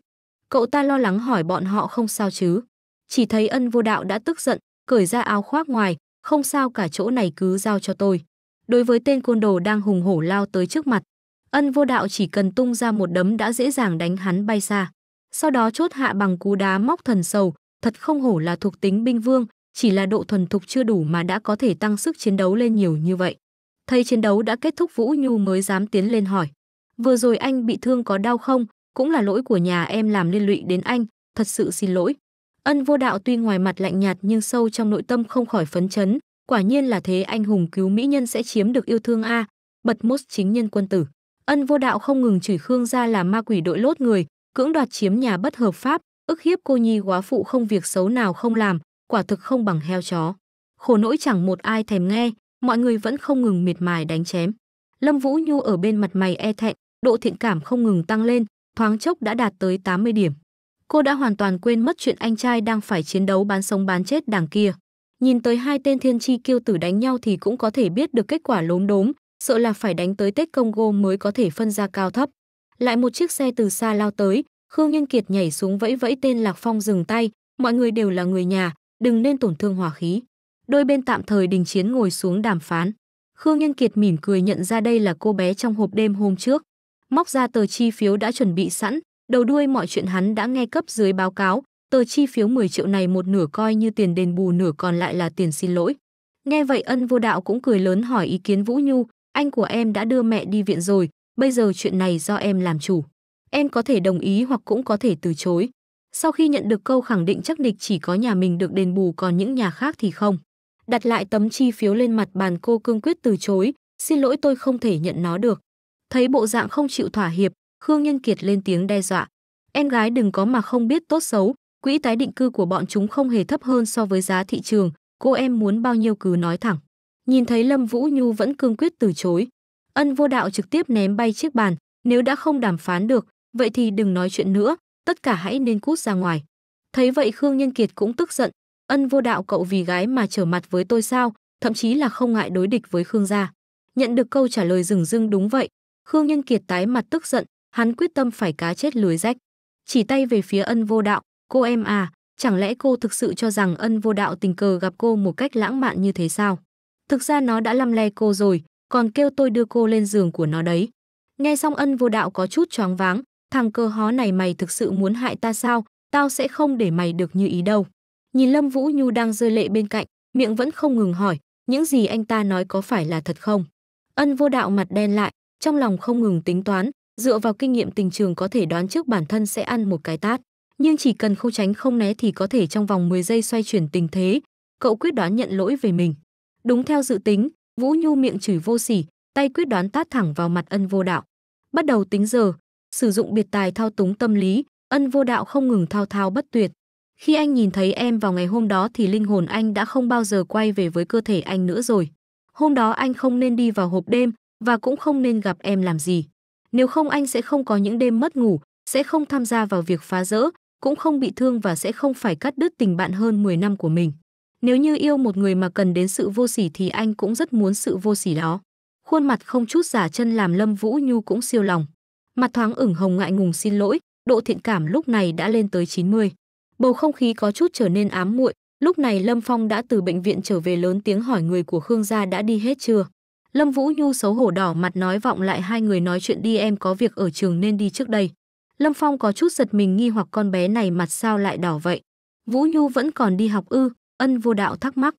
Cậu ta lo lắng hỏi bọn họ không sao chứ. Chỉ thấy ân vô đạo đã tức giận, cởi ra áo khoác ngoài, không sao cả chỗ này cứ giao cho tôi. Đối với tên côn đồ đang hùng hổ lao tới trước mặt, ân vô đạo chỉ cần tung ra một đấm đã dễ dàng đánh hắn bay xa. Sau đó chốt hạ bằng cú đá móc thần sầu, thật không hổ là thuộc tính binh vương, chỉ là độ thuần thục chưa đủ mà đã có thể tăng sức chiến đấu lên nhiều như vậy. Thấy chiến đấu đã kết thúc Vũ Nhu mới dám tiến lên hỏi. Vừa rồi anh bị thương có đau không? Cũng là lỗi của nhà em làm liên lụy đến anh, thật sự xin lỗi. Ân vô đạo tuy ngoài mặt lạnh nhạt nhưng sâu trong nội tâm không khỏi phấn chấn, quả nhiên là thế anh hùng cứu mỹ nhân sẽ chiếm được yêu thương a bật mốt chính nhân quân tử ân vô đạo không ngừng chửi khương gia là ma quỷ đội lốt người cưỡng đoạt chiếm nhà bất hợp pháp ức hiếp cô nhi quá phụ không việc xấu nào không làm quả thực không bằng heo chó khổ nỗi chẳng một ai thèm nghe mọi người vẫn không ngừng miệt mài đánh chém lâm vũ nhu ở bên mặt mày e thẹn độ thiện cảm không ngừng tăng lên thoáng chốc đã đạt tới 80 điểm cô đã hoàn toàn quên mất chuyện anh trai đang phải chiến đấu bán sống bán chết đảng kia Nhìn tới hai tên thiên chi kiêu tử đánh nhau thì cũng có thể biết được kết quả lốm đốm, sợ là phải đánh tới Tết Congo mới có thể phân ra cao thấp. Lại một chiếc xe từ xa lao tới, Khương Nhân Kiệt nhảy xuống vẫy vẫy tên Lạc Phong dừng tay, mọi người đều là người nhà, đừng nên tổn thương hỏa khí. Đôi bên tạm thời đình chiến ngồi xuống đàm phán. Khương Nhân Kiệt mỉm cười nhận ra đây là cô bé trong hộp đêm hôm trước. Móc ra tờ chi phiếu đã chuẩn bị sẵn, đầu đuôi mọi chuyện hắn đã nghe cấp dưới báo cáo, Tờ chi phiếu 10 triệu này một nửa coi như tiền đền bù nửa còn lại là tiền xin lỗi. Nghe vậy ân vô đạo cũng cười lớn hỏi ý kiến Vũ Nhu, anh của em đã đưa mẹ đi viện rồi, bây giờ chuyện này do em làm chủ. Em có thể đồng ý hoặc cũng có thể từ chối. Sau khi nhận được câu khẳng định chắc nịch chỉ có nhà mình được đền bù còn những nhà khác thì không. Đặt lại tấm chi phiếu lên mặt bàn cô cương quyết từ chối, xin lỗi tôi không thể nhận nó được. Thấy bộ dạng không chịu thỏa hiệp, Khương Nhân Kiệt lên tiếng đe dọa. Em gái đừng có mà không biết tốt xấu, quỹ tái định cư của bọn chúng không hề thấp hơn so với giá thị trường, cô em muốn bao nhiêu cứ nói thẳng. Nhìn thấy Lâm Vũ Nhu vẫn cương quyết từ chối, Ân Vô Đạo trực tiếp ném bay chiếc bàn, nếu đã không đàm phán được, vậy thì đừng nói chuyện nữa, tất cả hãy nên cút ra ngoài. Thấy vậy Khương Nhân Kiệt cũng tức giận, Ân Vô Đạo cậu vì gái mà trở mặt với tôi sao, thậm chí là không ngại đối địch với Khương gia. Nhận được câu trả lời rừng rưng đúng vậy, Khương Nhân Kiệt tái mặt tức giận, hắn quyết tâm phải cá chết lưới rách. Chỉ tay về phía Ân Vô Đạo, Cô em à, chẳng lẽ cô thực sự cho rằng ân vô đạo tình cờ gặp cô một cách lãng mạn như thế sao? Thực ra nó đã lăm le cô rồi, còn kêu tôi đưa cô lên giường của nó đấy. Nghe xong ân vô đạo có chút choáng váng, thằng cơ hó này mày thực sự muốn hại ta sao, tao sẽ không để mày được như ý đâu. Nhìn Lâm Vũ Nhu đang rơi lệ bên cạnh, miệng vẫn không ngừng hỏi, những gì anh ta nói có phải là thật không? Ân vô đạo mặt đen lại, trong lòng không ngừng tính toán, dựa vào kinh nghiệm tình trường có thể đoán trước bản thân sẽ ăn một cái tát nhưng chỉ cần không tránh không né thì có thể trong vòng 10 giây xoay chuyển tình thế, cậu quyết đoán nhận lỗi về mình. Đúng theo dự tính, Vũ Nhu miệng chửi vô sỉ, tay quyết đoán tát thẳng vào mặt Ân Vô Đạo. Bắt đầu tính giờ, sử dụng biệt tài thao túng tâm lý, Ân Vô Đạo không ngừng thao thao bất tuyệt. Khi anh nhìn thấy em vào ngày hôm đó thì linh hồn anh đã không bao giờ quay về với cơ thể anh nữa rồi. Hôm đó anh không nên đi vào hộp đêm và cũng không nên gặp em làm gì. Nếu không anh sẽ không có những đêm mất ngủ, sẽ không tham gia vào việc phá rỡ, cũng không bị thương và sẽ không phải cắt đứt tình bạn hơn 10 năm của mình. Nếu như yêu một người mà cần đến sự vô sỉ thì anh cũng rất muốn sự vô sỉ đó. Khuôn mặt không chút giả chân làm Lâm Vũ Nhu cũng siêu lòng. Mặt thoáng ửng hồng ngại ngùng xin lỗi, độ thiện cảm lúc này đã lên tới 90. Bầu không khí có chút trở nên ám muội, lúc này Lâm Phong đã từ bệnh viện trở về lớn tiếng hỏi người của Khương gia đã đi hết chưa. Lâm Vũ Nhu xấu hổ đỏ mặt nói vọng lại hai người nói chuyện đi em có việc ở trường nên đi trước đây. Lâm Phong có chút giật mình nghi hoặc con bé này mặt sao lại đỏ vậy. Vũ Nhu vẫn còn đi học ư, ân vô đạo thắc mắc.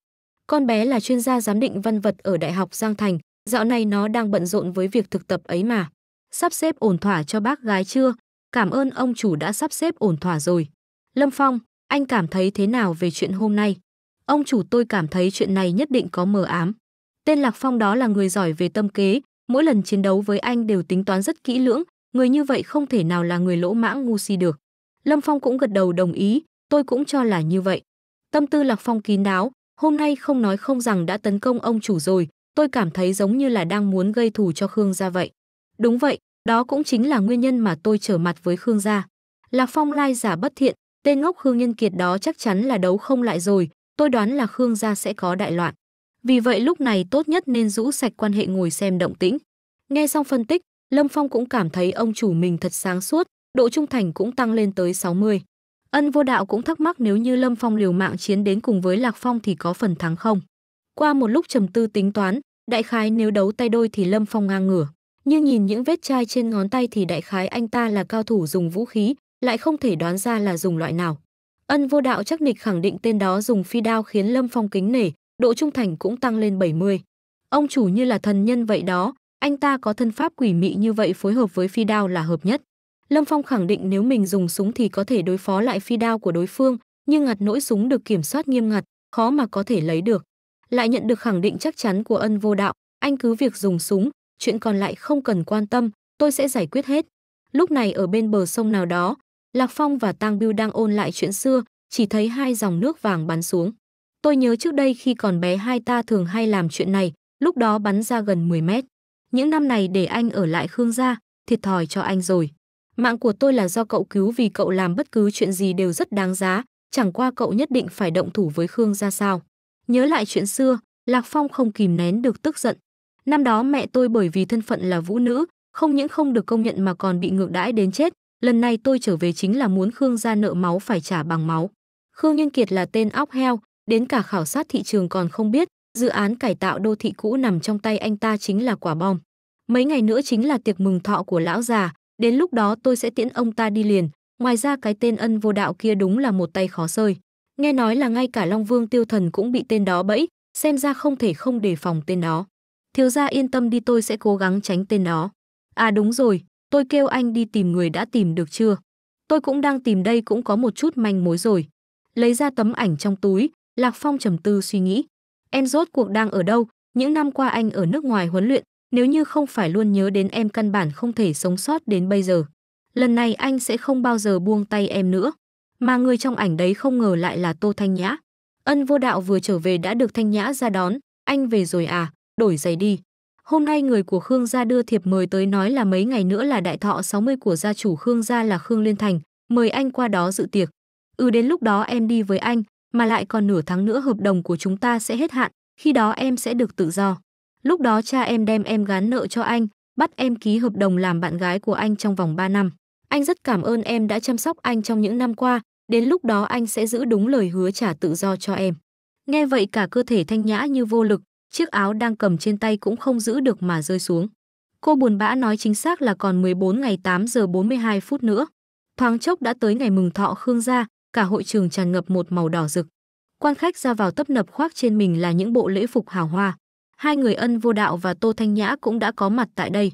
Con bé là chuyên gia giám định văn vật ở Đại học Giang Thành, dạo này nó đang bận rộn với việc thực tập ấy mà. Sắp xếp ổn thỏa cho bác gái chưa? Cảm ơn ông chủ đã sắp xếp ổn thỏa rồi. Lâm Phong, anh cảm thấy thế nào về chuyện hôm nay? Ông chủ tôi cảm thấy chuyện này nhất định có mờ ám. Tên Lạc Phong đó là người giỏi về tâm kế, mỗi lần chiến đấu với anh đều tính toán rất kỹ lưỡng, người như vậy không thể nào là người lỗ mãng ngu si được. Lâm Phong cũng gật đầu đồng ý, tôi cũng cho là như vậy. Tâm tư Lạc Phong kín đáo, hôm nay không nói không rằng đã tấn công ông chủ rồi, tôi cảm thấy giống như là đang muốn gây thù cho Khương gia vậy. Đúng vậy, đó cũng chính là nguyên nhân mà tôi trở mặt với Khương gia. Lạc Phong lai giả bất thiện, tên ngốc Khương Nhân Kiệt đó chắc chắn là đấu không lại rồi, tôi đoán là Khương gia sẽ có đại loạn. Vì vậy lúc này tốt nhất nên rũ sạch quan hệ ngồi xem động tĩnh. Nghe xong phân tích, Lâm Phong cũng cảm thấy ông chủ mình thật sáng suốt, độ trung thành cũng tăng lên tới 60. Ân vô đạo cũng thắc mắc nếu như Lâm Phong liều mạng chiến đến cùng với Lạc Phong thì có phần thắng không. Qua một lúc trầm tư tính toán, đại khái nếu đấu tay đôi thì Lâm Phong ngang ngửa. Nhưng nhìn những vết chai trên ngón tay thì đại khái anh ta là cao thủ dùng vũ khí, lại không thể đoán ra là dùng loại nào. Ân vô đạo chắc nịch khẳng định tên đó dùng phi đao khiến Lâm Phong kính nể, độ trung thành cũng tăng lên 70. Ông chủ như là thần nhân vậy đó, anh ta có thân pháp quỷ mị như vậy phối hợp với phi đao là hợp nhất. Lâm Phong khẳng định nếu mình dùng súng thì có thể đối phó lại phi đao của đối phương, nhưng ngặt nỗi súng được kiểm soát nghiêm ngặt, khó mà có thể lấy được. Lại nhận được khẳng định chắc chắn của ân vô đạo, anh cứ việc dùng súng, chuyện còn lại không cần quan tâm, tôi sẽ giải quyết hết. Lúc này ở bên bờ sông nào đó, Lạc Phong và Tang Biêu đang ôn lại chuyện xưa, chỉ thấy hai dòng nước vàng bắn xuống. Tôi nhớ trước đây khi còn bé hai ta thường hay làm chuyện này, lúc đó bắn ra gần 10 mét. Những năm này để anh ở lại Khương gia, thiệt thòi cho anh rồi. Mạng của tôi là do cậu cứu vì cậu làm bất cứ chuyện gì đều rất đáng giá, chẳng qua cậu nhất định phải động thủ với Khương gia sao. Nhớ lại chuyện xưa, Lạc Phong không kìm nén được tức giận. Năm đó mẹ tôi bởi vì thân phận là vũ nữ, không những không được công nhận mà còn bị ngược đãi đến chết. Lần này tôi trở về chính là muốn Khương gia nợ máu phải trả bằng máu. Khương Nhân Kiệt là tên óc heo, đến cả khảo sát thị trường còn không biết, Dự án cải tạo đô thị cũ nằm trong tay anh ta chính là quả bom. Mấy ngày nữa chính là tiệc mừng thọ của lão già, đến lúc đó tôi sẽ tiễn ông ta đi liền. Ngoài ra cái tên ân vô đạo kia đúng là một tay khó sơi. Nghe nói là ngay cả Long Vương Tiêu Thần cũng bị tên đó bẫy, xem ra không thể không đề phòng tên đó. Thiếu gia yên tâm đi tôi sẽ cố gắng tránh tên đó. À đúng rồi, tôi kêu anh đi tìm người đã tìm được chưa? Tôi cũng đang tìm đây cũng có một chút manh mối rồi. Lấy ra tấm ảnh trong túi, Lạc Phong trầm tư suy nghĩ. Em rốt cuộc đang ở đâu? Những năm qua anh ở nước ngoài huấn luyện, nếu như không phải luôn nhớ đến em căn bản không thể sống sót đến bây giờ. Lần này anh sẽ không bao giờ buông tay em nữa. Mà người trong ảnh đấy không ngờ lại là Tô Thanh Nhã. Ân vô đạo vừa trở về đã được Thanh Nhã ra đón. Anh về rồi à, đổi giày đi. Hôm nay người của Khương gia đưa thiệp mời tới nói là mấy ngày nữa là đại thọ 60 của gia chủ Khương gia là Khương Liên Thành. Mời anh qua đó dự tiệc. Ừ đến lúc đó em đi với anh, mà lại còn nửa tháng nữa hợp đồng của chúng ta sẽ hết hạn, khi đó em sẽ được tự do. Lúc đó cha em đem em gán nợ cho anh, bắt em ký hợp đồng làm bạn gái của anh trong vòng 3 năm. Anh rất cảm ơn em đã chăm sóc anh trong những năm qua, đến lúc đó anh sẽ giữ đúng lời hứa trả tự do cho em. Nghe vậy cả cơ thể thanh nhã như vô lực, chiếc áo đang cầm trên tay cũng không giữ được mà rơi xuống. Cô buồn bã nói chính xác là còn 14 ngày 8 giờ 42 phút nữa. Thoáng chốc đã tới ngày mừng thọ Khương gia, cả hội trường tràn ngập một màu đỏ rực. Quan khách ra vào tấp nập khoác trên mình là những bộ lễ phục hào hoa. Hai người ân vô đạo và Tô Thanh Nhã cũng đã có mặt tại đây.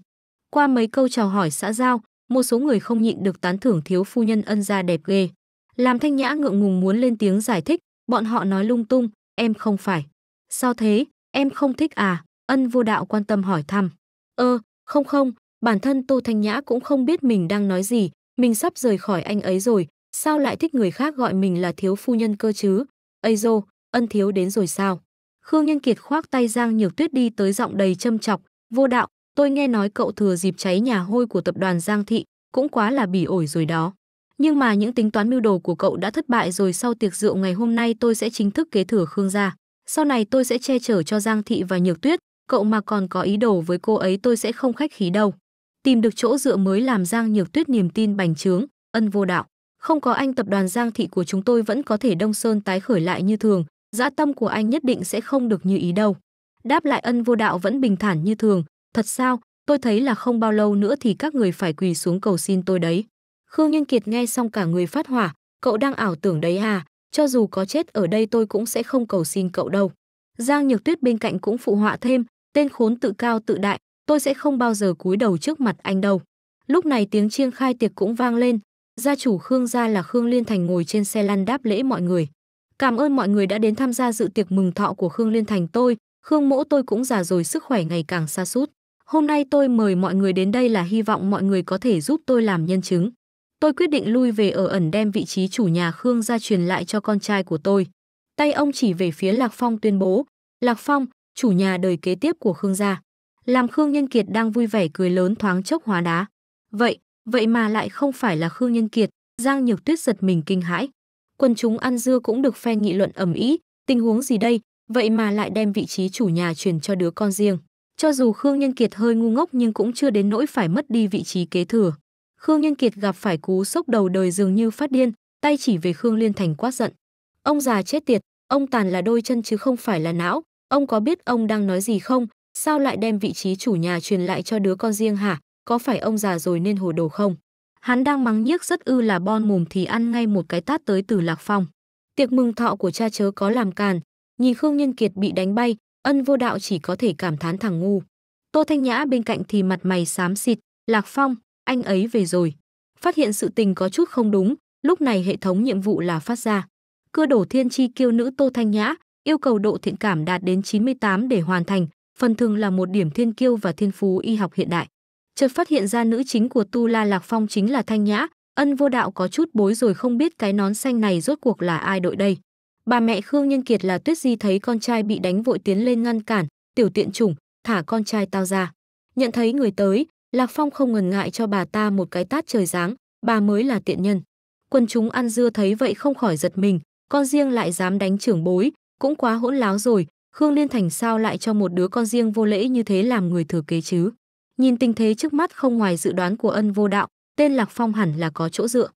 Qua mấy câu chào hỏi xã giao, một số người không nhịn được tán thưởng thiếu phu nhân ân gia đẹp ghê. Làm Thanh Nhã ngượng ngùng muốn lên tiếng giải thích, bọn họ nói lung tung, em không phải. Sao thế, em không thích à? Ân vô đạo quan tâm hỏi thăm. Ơ, ờ, không không, bản thân Tô Thanh Nhã cũng không biết mình đang nói gì, mình sắp rời khỏi anh ấy rồi, Sao lại thích người khác gọi mình là thiếu phu nhân cơ chứ? Ây dô, ân thiếu đến rồi sao? Khương Nhân Kiệt khoác tay Giang Nhược Tuyết đi tới giọng đầy châm chọc, vô đạo, tôi nghe nói cậu thừa dịp cháy nhà hôi của tập đoàn Giang Thị, cũng quá là bỉ ổi rồi đó. Nhưng mà những tính toán mưu đồ của cậu đã thất bại rồi sau tiệc rượu ngày hôm nay tôi sẽ chính thức kế thừa Khương gia. Sau này tôi sẽ che chở cho Giang Thị và Nhược Tuyết, cậu mà còn có ý đồ với cô ấy tôi sẽ không khách khí đâu. Tìm được chỗ dựa mới làm Giang Nhược Tuyết niềm tin bành trướng, ân vô đạo. Không có anh tập đoàn Giang Thị của chúng tôi vẫn có thể Đông Sơn tái khởi lại như thường, dã tâm của anh nhất định sẽ không được như ý đâu. Đáp lại ân vô đạo vẫn bình thản như thường, thật sao, tôi thấy là không bao lâu nữa thì các người phải quỳ xuống cầu xin tôi đấy. Khương Nhân Kiệt nghe xong cả người phát hỏa, cậu đang ảo tưởng đấy à, cho dù có chết ở đây tôi cũng sẽ không cầu xin cậu đâu. Giang Nhược Tuyết bên cạnh cũng phụ họa thêm, tên khốn tự cao tự đại, tôi sẽ không bao giờ cúi đầu trước mặt anh đâu. Lúc này tiếng chiêng khai tiệc cũng vang lên, Gia chủ Khương gia là Khương Liên Thành ngồi trên xe lăn đáp lễ mọi người. Cảm ơn mọi người đã đến tham gia dự tiệc mừng thọ của Khương Liên Thành tôi, Khương mỗ tôi cũng già rồi sức khỏe ngày càng xa sút Hôm nay tôi mời mọi người đến đây là hy vọng mọi người có thể giúp tôi làm nhân chứng. Tôi quyết định lui về ở ẩn đem vị trí chủ nhà Khương gia truyền lại cho con trai của tôi. Tay ông chỉ về phía Lạc Phong tuyên bố, Lạc Phong, chủ nhà đời kế tiếp của Khương gia. Làm Khương Nhân Kiệt đang vui vẻ cười lớn thoáng chốc hóa đá. Vậy, Vậy mà lại không phải là Khương Nhân Kiệt, Giang Nhược Tuyết giật mình kinh hãi. Quân chúng ăn dưa cũng được phe nghị luận ầm ĩ, tình huống gì đây, vậy mà lại đem vị trí chủ nhà truyền cho đứa con riêng. Cho dù Khương Nhân Kiệt hơi ngu ngốc nhưng cũng chưa đến nỗi phải mất đi vị trí kế thừa. Khương Nhân Kiệt gặp phải cú sốc đầu đời dường như phát điên, tay chỉ về Khương Liên Thành quát giận. Ông già chết tiệt, ông tàn là đôi chân chứ không phải là não, ông có biết ông đang nói gì không, sao lại đem vị trí chủ nhà truyền lại cho đứa con riêng hả, có phải ông già rồi nên hồ đồ không? Hắn đang mắng nhiếc rất ư là bon mồm thì ăn ngay một cái tát tới từ Lạc Phong. Tiệc mừng thọ của cha chớ có làm càn, nhìn Khương Nhân Kiệt bị đánh bay, ân vô đạo chỉ có thể cảm thán thằng ngu. Tô Thanh Nhã bên cạnh thì mặt mày xám xịt, Lạc Phong, anh ấy về rồi. Phát hiện sự tình có chút không đúng, lúc này hệ thống nhiệm vụ là phát ra. Cưa đổ thiên chi kiêu nữ Tô Thanh Nhã, yêu cầu độ thiện cảm đạt đến 98 để hoàn thành, phần thường là một điểm thiên kiêu và thiên phú y học hiện đại chợt phát hiện ra nữ chính của Tu La Lạc Phong chính là Thanh Nhã, ân vô đạo có chút bối rồi không biết cái nón xanh này rốt cuộc là ai đội đây. Bà mẹ Khương Nhân Kiệt là Tuyết Di thấy con trai bị đánh vội tiến lên ngăn cản, tiểu tiện chủng, thả con trai tao ra. Nhận thấy người tới, Lạc Phong không ngần ngại cho bà ta một cái tát trời giáng, bà mới là tiện nhân. Quân chúng ăn dưa thấy vậy không khỏi giật mình, con riêng lại dám đánh trưởng bối, cũng quá hỗn láo rồi, Khương Liên Thành sao lại cho một đứa con riêng vô lễ như thế làm người thừa kế chứ. Nhìn tình thế trước mắt không ngoài dự đoán của ân vô đạo, tên Lạc Phong hẳn là có chỗ dựa.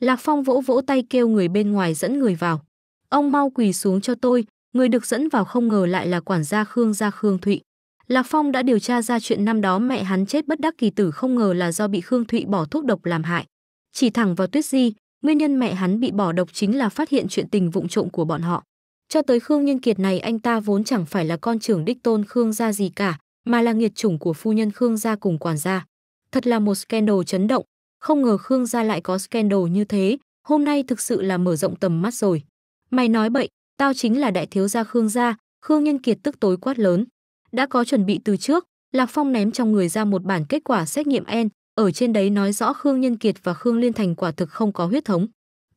Lạc Phong vỗ vỗ tay kêu người bên ngoài dẫn người vào. Ông mau quỳ xuống cho tôi, người được dẫn vào không ngờ lại là quản gia Khương gia Khương Thụy. Lạc Phong đã điều tra ra chuyện năm đó mẹ hắn chết bất đắc kỳ tử không ngờ là do bị Khương Thụy bỏ thuốc độc làm hại. Chỉ thẳng vào Tuyết Di, nguyên nhân mẹ hắn bị bỏ độc chính là phát hiện chuyện tình vụng trộm của bọn họ. Cho tới Khương Nhân Kiệt này anh ta vốn chẳng phải là con trưởng đích tôn Khương gia gì cả, mà là nghiệt chủng của phu nhân Khương gia cùng quản gia. Thật là một scandal chấn động, không ngờ Khương gia lại có scandal như thế, hôm nay thực sự là mở rộng tầm mắt rồi. Mày nói bậy, tao chính là đại thiếu gia Khương gia, Khương Nhân Kiệt tức tối quát lớn. Đã có chuẩn bị từ trước, Lạc Phong ném trong người ra một bản kết quả xét nghiệm en, ở trên đấy nói rõ Khương Nhân Kiệt và Khương Liên Thành quả thực không có huyết thống.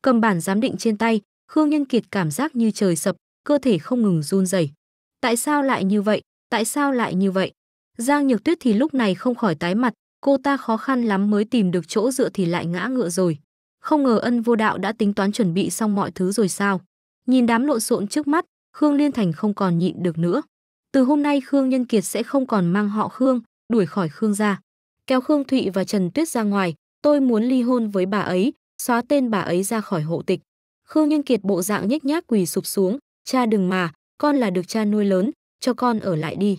Cầm bản giám định trên tay, Khương Nhân Kiệt cảm giác như trời sập, cơ thể không ngừng run rẩy. Tại sao lại như vậy? Tại sao lại như vậy? Giang Nhược Tuyết thì lúc này không khỏi tái mặt, cô ta khó khăn lắm mới tìm được chỗ dựa thì lại ngã ngựa rồi. Không ngờ ân vô đạo đã tính toán chuẩn bị xong mọi thứ rồi sao. Nhìn đám lộn xộn trước mắt, Khương Liên Thành không còn nhịn được nữa. Từ hôm nay Khương Nhân Kiệt sẽ không còn mang họ Khương, đuổi khỏi Khương ra. Kéo Khương Thụy và Trần Tuyết ra ngoài, tôi muốn ly hôn với bà ấy, xóa tên bà ấy ra khỏi hộ tịch. Khương Nhân Kiệt bộ dạng nhếch nhác quỳ sụp xuống, cha đừng mà, con là được cha nuôi lớn, cho con ở lại đi.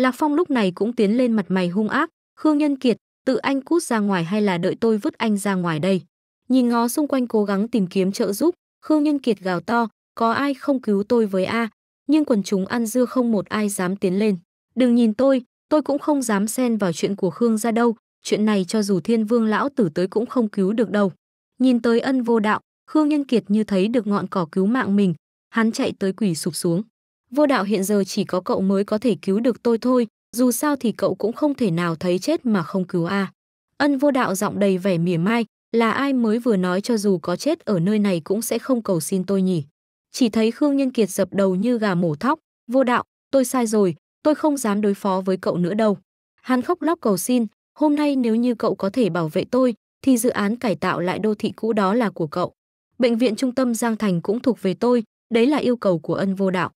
Lạc Phong lúc này cũng tiến lên mặt mày hung ác, Khương Nhân Kiệt, tự anh cút ra ngoài hay là đợi tôi vứt anh ra ngoài đây. Nhìn ngó xung quanh cố gắng tìm kiếm trợ giúp, Khương Nhân Kiệt gào to, có ai không cứu tôi với A, nhưng quần chúng ăn dưa không một ai dám tiến lên. Đừng nhìn tôi, tôi cũng không dám xen vào chuyện của Khương ra đâu, chuyện này cho dù thiên vương lão tử tới cũng không cứu được đâu. Nhìn tới ân vô đạo, Khương Nhân Kiệt như thấy được ngọn cỏ cứu mạng mình, hắn chạy tới quỷ sụp xuống. Vô đạo hiện giờ chỉ có cậu mới có thể cứu được tôi thôi, dù sao thì cậu cũng không thể nào thấy chết mà không cứu a. Ân vô đạo giọng đầy vẻ mỉa mai, là ai mới vừa nói cho dù có chết ở nơi này cũng sẽ không cầu xin tôi nhỉ. Chỉ thấy Khương Nhân Kiệt dập đầu như gà mổ thóc, vô đạo, tôi sai rồi, tôi không dám đối phó với cậu nữa đâu. Hắn khóc lóc cầu xin, hôm nay nếu như cậu có thể bảo vệ tôi, thì dự án cải tạo lại đô thị cũ đó là của cậu. Bệnh viện trung tâm Giang Thành cũng thuộc về tôi, đấy là yêu cầu của ân vô đạo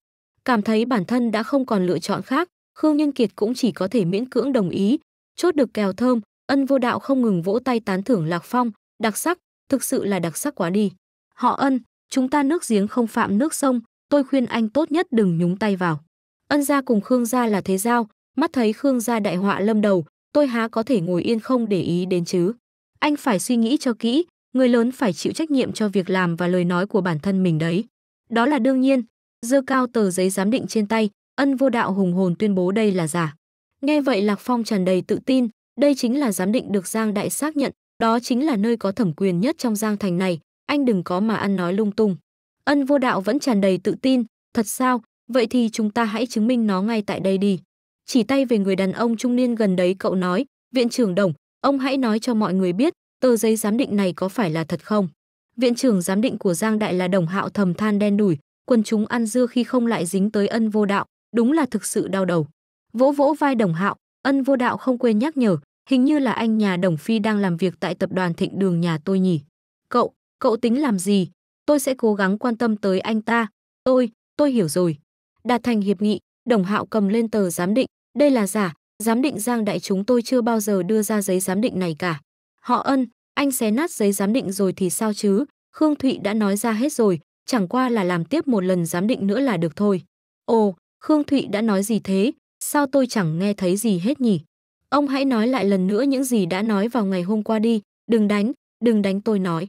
cảm thấy bản thân đã không còn lựa chọn khác, Khương Nhân Kiệt cũng chỉ có thể miễn cưỡng đồng ý. Chốt được kèo thơm, Ân Vô Đạo không ngừng vỗ tay tán thưởng Lạc Phong, đặc sắc, thực sự là đặc sắc quá đi. Họ Ân, chúng ta nước giếng không phạm nước sông, tôi khuyên anh tốt nhất đừng nhúng tay vào. Ân gia cùng Khương gia là thế giao, mắt thấy Khương gia đại họa lâm đầu, tôi há có thể ngồi yên không để ý đến chứ. Anh phải suy nghĩ cho kỹ, người lớn phải chịu trách nhiệm cho việc làm và lời nói của bản thân mình đấy. Đó là đương nhiên, giơ cao tờ giấy giám định trên tay, ân vô đạo hùng hồn tuyên bố đây là giả. Nghe vậy Lạc Phong tràn đầy tự tin, đây chính là giám định được Giang Đại xác nhận, đó chính là nơi có thẩm quyền nhất trong Giang Thành này, anh đừng có mà ăn nói lung tung. Ân vô đạo vẫn tràn đầy tự tin, thật sao, vậy thì chúng ta hãy chứng minh nó ngay tại đây đi. Chỉ tay về người đàn ông trung niên gần đấy cậu nói, viện trưởng đồng, ông hãy nói cho mọi người biết, tờ giấy giám định này có phải là thật không? Viện trưởng giám định của Giang Đại là đồng hạo thầm than đen đủi, quân chúng ăn dưa khi không lại dính tới ân vô đạo, đúng là thực sự đau đầu. Vỗ vỗ vai đồng hạo, ân vô đạo không quên nhắc nhở, hình như là anh nhà đồng phi đang làm việc tại tập đoàn thịnh đường nhà tôi nhỉ. Cậu, cậu tính làm gì? Tôi sẽ cố gắng quan tâm tới anh ta. Tôi, tôi hiểu rồi. Đạt thành hiệp nghị, đồng hạo cầm lên tờ giám định. Đây là giả, giám định giang đại chúng tôi chưa bao giờ đưa ra giấy giám định này cả. Họ ân, anh xé nát giấy giám định rồi thì sao chứ? Khương Thụy đã nói ra hết rồi, chẳng qua là làm tiếp một lần giám định nữa là được thôi. Ồ, Khương Thụy đã nói gì thế? Sao tôi chẳng nghe thấy gì hết nhỉ? Ông hãy nói lại lần nữa những gì đã nói vào ngày hôm qua đi, đừng đánh, đừng đánh tôi nói.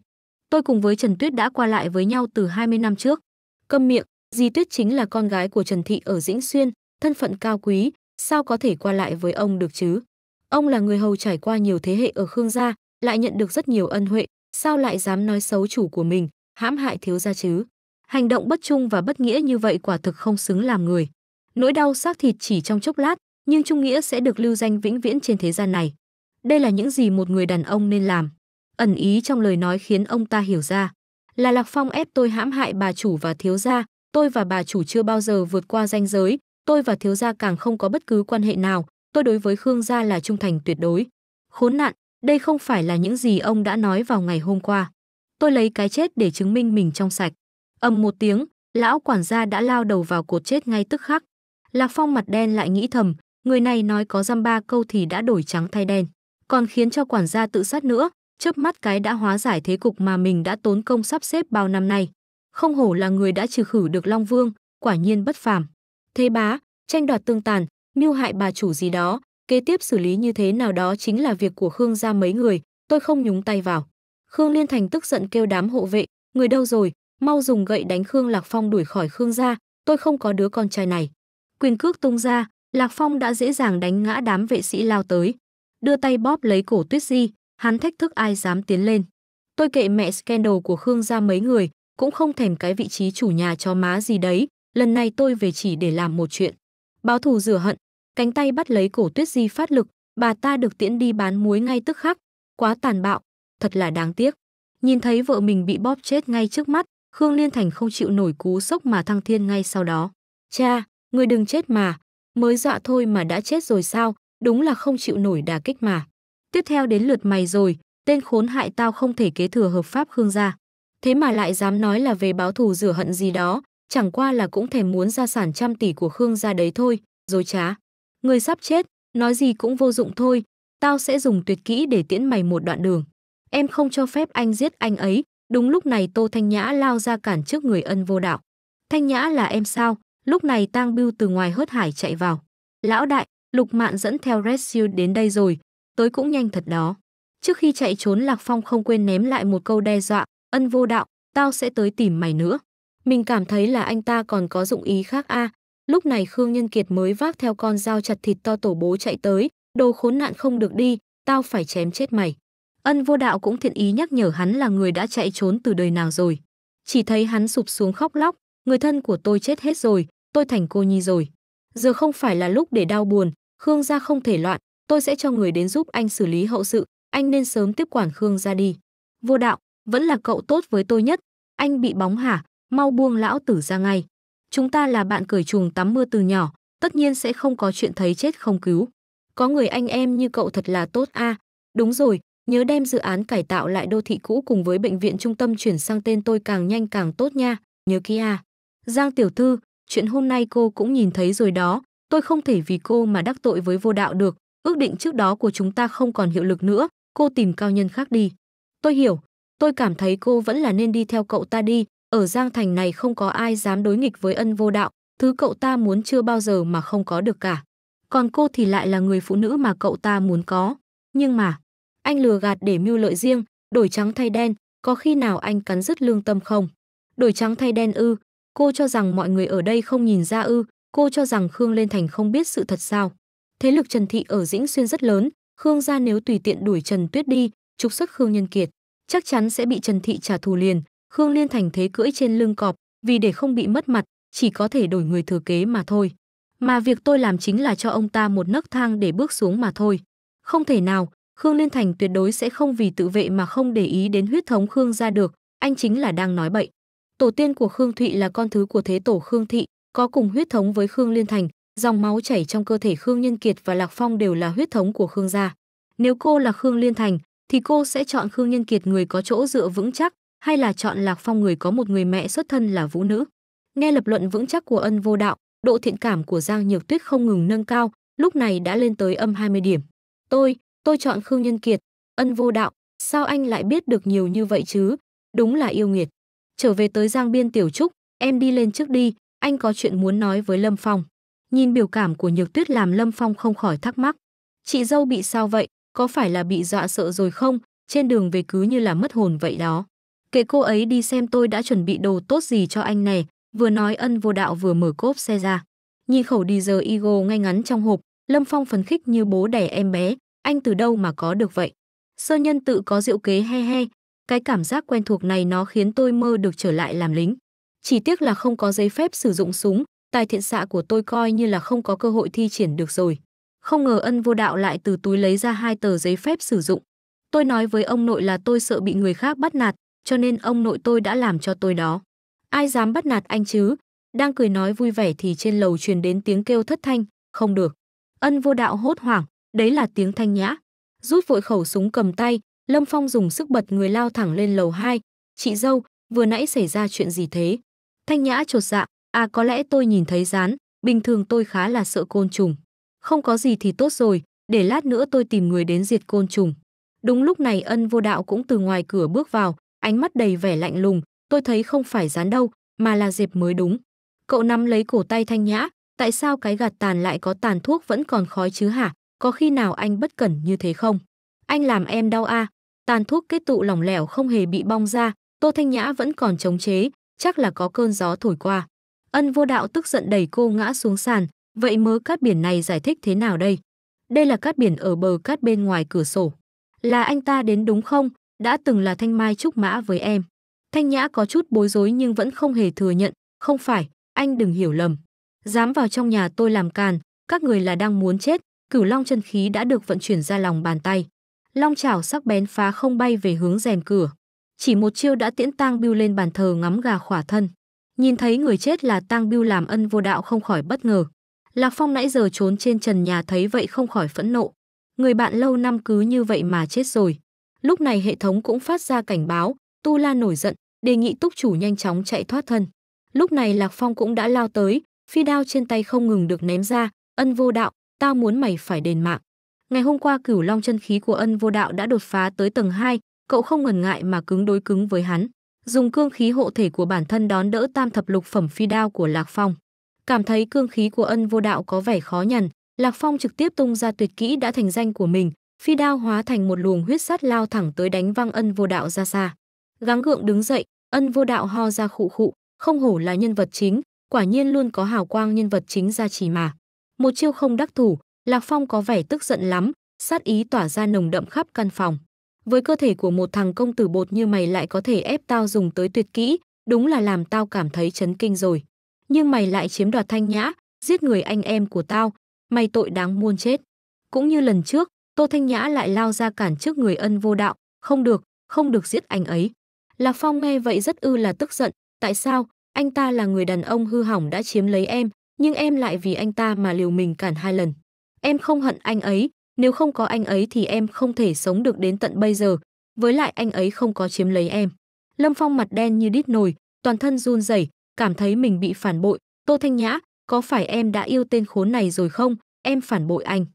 Tôi cùng với Trần Tuyết đã qua lại với nhau từ 20 năm trước. Câm miệng, Di Tuyết chính là con gái của Trần Thị ở Dĩnh Xuyên, thân phận cao quý, sao có thể qua lại với ông được chứ? Ông là người hầu trải qua nhiều thế hệ ở Khương gia, lại nhận được rất nhiều ân huệ, sao lại dám nói xấu chủ của mình, hãm hại thiếu gia chứ. Hành động bất trung và bất nghĩa như vậy quả thực không xứng làm người. Nỗi đau xác thịt chỉ trong chốc lát, nhưng Trung Nghĩa sẽ được lưu danh vĩnh viễn trên thế gian này. Đây là những gì một người đàn ông nên làm. Ẩn ý trong lời nói khiến ông ta hiểu ra. Là Lạc Phong ép tôi hãm hại bà chủ và thiếu gia, tôi và bà chủ chưa bao giờ vượt qua ranh giới, tôi và thiếu gia càng không có bất cứ quan hệ nào, tôi đối với Khương gia là trung thành tuyệt đối. Khốn nạn, đây không phải là những gì ông đã nói vào ngày hôm qua tôi lấy cái chết để chứng minh mình trong sạch. ầm một tiếng, lão quản gia đã lao đầu vào cột chết ngay tức khắc. Lạc Phong mặt đen lại nghĩ thầm, người này nói có dăm ba câu thì đã đổi trắng thay đen, còn khiến cho quản gia tự sát nữa, chớp mắt cái đã hóa giải thế cục mà mình đã tốn công sắp xếp bao năm nay. Không hổ là người đã trừ khử được Long Vương, quả nhiên bất phàm. Thế bá, tranh đoạt tương tàn, mưu hại bà chủ gì đó, kế tiếp xử lý như thế nào đó chính là việc của Khương gia mấy người, tôi không nhúng tay vào. Khương Liên Thành tức giận kêu đám hộ vệ, người đâu rồi, mau dùng gậy đánh Khương Lạc Phong đuổi khỏi Khương gia, tôi không có đứa con trai này. Quyền cước tung ra, Lạc Phong đã dễ dàng đánh ngã đám vệ sĩ lao tới. Đưa tay bóp lấy cổ Tuyết Di, hắn thách thức ai dám tiến lên. Tôi kệ mẹ scandal của Khương gia mấy người, cũng không thèm cái vị trí chủ nhà cho má gì đấy, lần này tôi về chỉ để làm một chuyện. Báo thù rửa hận, cánh tay bắt lấy cổ Tuyết Di phát lực, bà ta được tiễn đi bán muối ngay tức khắc, quá tàn bạo, thật là đáng tiếc. Nhìn thấy vợ mình bị bóp chết ngay trước mắt, Khương Liên Thành không chịu nổi cú sốc mà thăng thiên ngay sau đó. Cha, người đừng chết mà, mới dọa thôi mà đã chết rồi sao, đúng là không chịu nổi đà kích mà. Tiếp theo đến lượt mày rồi, tên khốn hại tao không thể kế thừa hợp pháp Khương gia. Thế mà lại dám nói là về báo thù rửa hận gì đó, chẳng qua là cũng thèm muốn gia sản trăm tỷ của Khương gia đấy thôi, rồi trá. Người sắp chết, nói gì cũng vô dụng thôi, tao sẽ dùng tuyệt kỹ để tiễn mày một đoạn đường em không cho phép anh giết anh ấy. Đúng lúc này Tô Thanh Nhã lao ra cản trước người ân vô đạo. Thanh Nhã là em sao? Lúc này Tang Biêu từ ngoài hớt hải chạy vào. Lão đại, Lục Mạn dẫn theo Red Shield đến đây rồi, tới cũng nhanh thật đó. Trước khi chạy trốn Lạc Phong không quên ném lại một câu đe dọa, ân vô đạo, tao sẽ tới tìm mày nữa. Mình cảm thấy là anh ta còn có dụng ý khác a. À. Lúc này Khương Nhân Kiệt mới vác theo con dao chặt thịt to tổ bố chạy tới, đồ khốn nạn không được đi, tao phải chém chết mày. Ân vô đạo cũng thiện ý nhắc nhở hắn là người đã chạy trốn từ đời nào rồi. Chỉ thấy hắn sụp xuống khóc lóc, người thân của tôi chết hết rồi, tôi thành cô nhi rồi. Giờ không phải là lúc để đau buồn, Khương gia không thể loạn, tôi sẽ cho người đến giúp anh xử lý hậu sự, anh nên sớm tiếp quản Khương gia đi. Vô đạo, vẫn là cậu tốt với tôi nhất, anh bị bóng hả, mau buông lão tử ra ngay. Chúng ta là bạn cởi chuồng tắm mưa từ nhỏ, tất nhiên sẽ không có chuyện thấy chết không cứu. Có người anh em như cậu thật là tốt a. À. Đúng rồi, Nhớ đem dự án cải tạo lại đô thị cũ cùng với bệnh viện trung tâm chuyển sang tên tôi càng nhanh càng tốt nha, nhớ Kia à. Giang tiểu thư, chuyện hôm nay cô cũng nhìn thấy rồi đó, tôi không thể vì cô mà đắc tội với vô đạo được, ước định trước đó của chúng ta không còn hiệu lực nữa, cô tìm cao nhân khác đi. Tôi hiểu, tôi cảm thấy cô vẫn là nên đi theo cậu ta đi, ở Giang Thành này không có ai dám đối nghịch với ân vô đạo, thứ cậu ta muốn chưa bao giờ mà không có được cả. Còn cô thì lại là người phụ nữ mà cậu ta muốn có. Nhưng mà, anh lừa gạt để mưu lợi riêng, đổi trắng thay đen, có khi nào anh cắn rứt lương tâm không? Đổi trắng thay đen ư, cô cho rằng mọi người ở đây không nhìn ra ư, cô cho rằng Khương Lên Thành không biết sự thật sao. Thế lực Trần Thị ở Dĩnh Xuyên rất lớn, Khương gia nếu tùy tiện đuổi Trần Tuyết đi, trục xuất Khương Nhân Kiệt, chắc chắn sẽ bị Trần Thị trả thù liền. Khương Liên Thành thế cưỡi trên lưng cọp, vì để không bị mất mặt, chỉ có thể đổi người thừa kế mà thôi. Mà việc tôi làm chính là cho ông ta một nấc thang để bước xuống mà thôi. Không thể nào, Khương Liên Thành tuyệt đối sẽ không vì tự vệ mà không để ý đến huyết thống Khương gia được, anh chính là đang nói bậy. Tổ tiên của Khương Thụy là con thứ của thế tổ Khương Thị, có cùng huyết thống với Khương Liên Thành, dòng máu chảy trong cơ thể Khương Nhân Kiệt và Lạc Phong đều là huyết thống của Khương gia. Nếu cô là Khương Liên Thành, thì cô sẽ chọn Khương Nhân Kiệt người có chỗ dựa vững chắc, hay là chọn Lạc Phong người có một người mẹ xuất thân là vũ nữ. Nghe lập luận vững chắc của Ân Vô Đạo, độ thiện cảm của Giang Nhược Tuyết không ngừng nâng cao, lúc này đã lên tới âm 20 điểm. Tôi, Tôi chọn Khương Nhân Kiệt, ân vô đạo, sao anh lại biết được nhiều như vậy chứ? Đúng là yêu nghiệt. Trở về tới Giang Biên Tiểu Trúc, em đi lên trước đi, anh có chuyện muốn nói với Lâm Phong. Nhìn biểu cảm của Nhược Tuyết làm Lâm Phong không khỏi thắc mắc. Chị dâu bị sao vậy? Có phải là bị dọa sợ rồi không? Trên đường về cứ như là mất hồn vậy đó. Kệ cô ấy đi xem tôi đã chuẩn bị đồ tốt gì cho anh này. Vừa nói ân vô đạo vừa mở cốp xe ra. Nhìn khẩu đi giờ Eagle ngay ngắn trong hộp, Lâm Phong phấn khích như bố đẻ em bé, anh từ đâu mà có được vậy? Sơ nhân tự có diệu kế he he, cái cảm giác quen thuộc này nó khiến tôi mơ được trở lại làm lính. Chỉ tiếc là không có giấy phép sử dụng súng, tài thiện xạ của tôi coi như là không có cơ hội thi triển được rồi. Không ngờ ân vô đạo lại từ túi lấy ra hai tờ giấy phép sử dụng. Tôi nói với ông nội là tôi sợ bị người khác bắt nạt, cho nên ông nội tôi đã làm cho tôi đó. Ai dám bắt nạt anh chứ? Đang cười nói vui vẻ thì trên lầu truyền đến tiếng kêu thất thanh, không được. Ân vô đạo hốt hoảng, Đấy là tiếng thanh nhã. Rút vội khẩu súng cầm tay, Lâm Phong dùng sức bật người lao thẳng lên lầu 2. Chị dâu, vừa nãy xảy ra chuyện gì thế? Thanh nhã chột dạ, à có lẽ tôi nhìn thấy rán, bình thường tôi khá là sợ côn trùng. Không có gì thì tốt rồi, để lát nữa tôi tìm người đến diệt côn trùng. Đúng lúc này ân vô đạo cũng từ ngoài cửa bước vào, ánh mắt đầy vẻ lạnh lùng, tôi thấy không phải rán đâu, mà là dịp mới đúng. Cậu nắm lấy cổ tay thanh nhã, tại sao cái gạt tàn lại có tàn thuốc vẫn còn khói chứ hả? có khi nào anh bất cẩn như thế không? Anh làm em đau À. Tàn thuốc kết tụ lỏng lẻo không hề bị bong ra, Tô Thanh Nhã vẫn còn chống chế, chắc là có cơn gió thổi qua. Ân vô đạo tức giận đẩy cô ngã xuống sàn, vậy mớ cát biển này giải thích thế nào đây? Đây là cát biển ở bờ cát bên ngoài cửa sổ. Là anh ta đến đúng không? Đã từng là thanh mai trúc mã với em. Thanh Nhã có chút bối rối nhưng vẫn không hề thừa nhận, không phải, anh đừng hiểu lầm. Dám vào trong nhà tôi làm càn, các người là đang muốn chết, cửu long chân khí đã được vận chuyển ra lòng bàn tay. Long chảo sắc bén phá không bay về hướng rèm cửa. Chỉ một chiêu đã tiễn tang biêu lên bàn thờ ngắm gà khỏa thân. Nhìn thấy người chết là tang biêu làm ân vô đạo không khỏi bất ngờ. Lạc Phong nãy giờ trốn trên trần nhà thấy vậy không khỏi phẫn nộ. Người bạn lâu năm cứ như vậy mà chết rồi. Lúc này hệ thống cũng phát ra cảnh báo, Tu La nổi giận, đề nghị túc chủ nhanh chóng chạy thoát thân. Lúc này Lạc Phong cũng đã lao tới, phi đao trên tay không ngừng được ném ra, ân vô đạo, tao muốn mày phải đền mạng. Ngày hôm qua cửu long chân khí của ân vô đạo đã đột phá tới tầng 2, cậu không ngần ngại mà cứng đối cứng với hắn, dùng cương khí hộ thể của bản thân đón đỡ tam thập lục phẩm phi đao của Lạc Phong. Cảm thấy cương khí của ân vô đạo có vẻ khó nhằn, Lạc Phong trực tiếp tung ra tuyệt kỹ đã thành danh của mình, phi đao hóa thành một luồng huyết sắt lao thẳng tới đánh văng ân vô đạo ra xa. Gắng gượng đứng dậy, ân vô đạo ho ra khụ khụ, không hổ là nhân vật chính, quả nhiên luôn có hào quang nhân vật chính ra chỉ mà một chiêu không đắc thủ, Lạc Phong có vẻ tức giận lắm, sát ý tỏa ra nồng đậm khắp căn phòng. Với cơ thể của một thằng công tử bột như mày lại có thể ép tao dùng tới tuyệt kỹ, đúng là làm tao cảm thấy chấn kinh rồi. Nhưng mày lại chiếm đoạt thanh nhã, giết người anh em của tao, mày tội đáng muôn chết. Cũng như lần trước, Tô Thanh Nhã lại lao ra cản trước người ân vô đạo, không được, không được giết anh ấy. Lạc Phong nghe vậy rất ư là tức giận, tại sao, anh ta là người đàn ông hư hỏng đã chiếm lấy em, nhưng em lại vì anh ta mà liều mình cản hai lần. Em không hận anh ấy, nếu không có anh ấy thì em không thể sống được đến tận bây giờ, với lại anh ấy không có chiếm lấy em. Lâm Phong mặt đen như đít nồi, toàn thân run rẩy, cảm thấy mình bị phản bội. Tô Thanh Nhã, có phải em đã yêu tên khốn này rồi không? Em phản bội anh.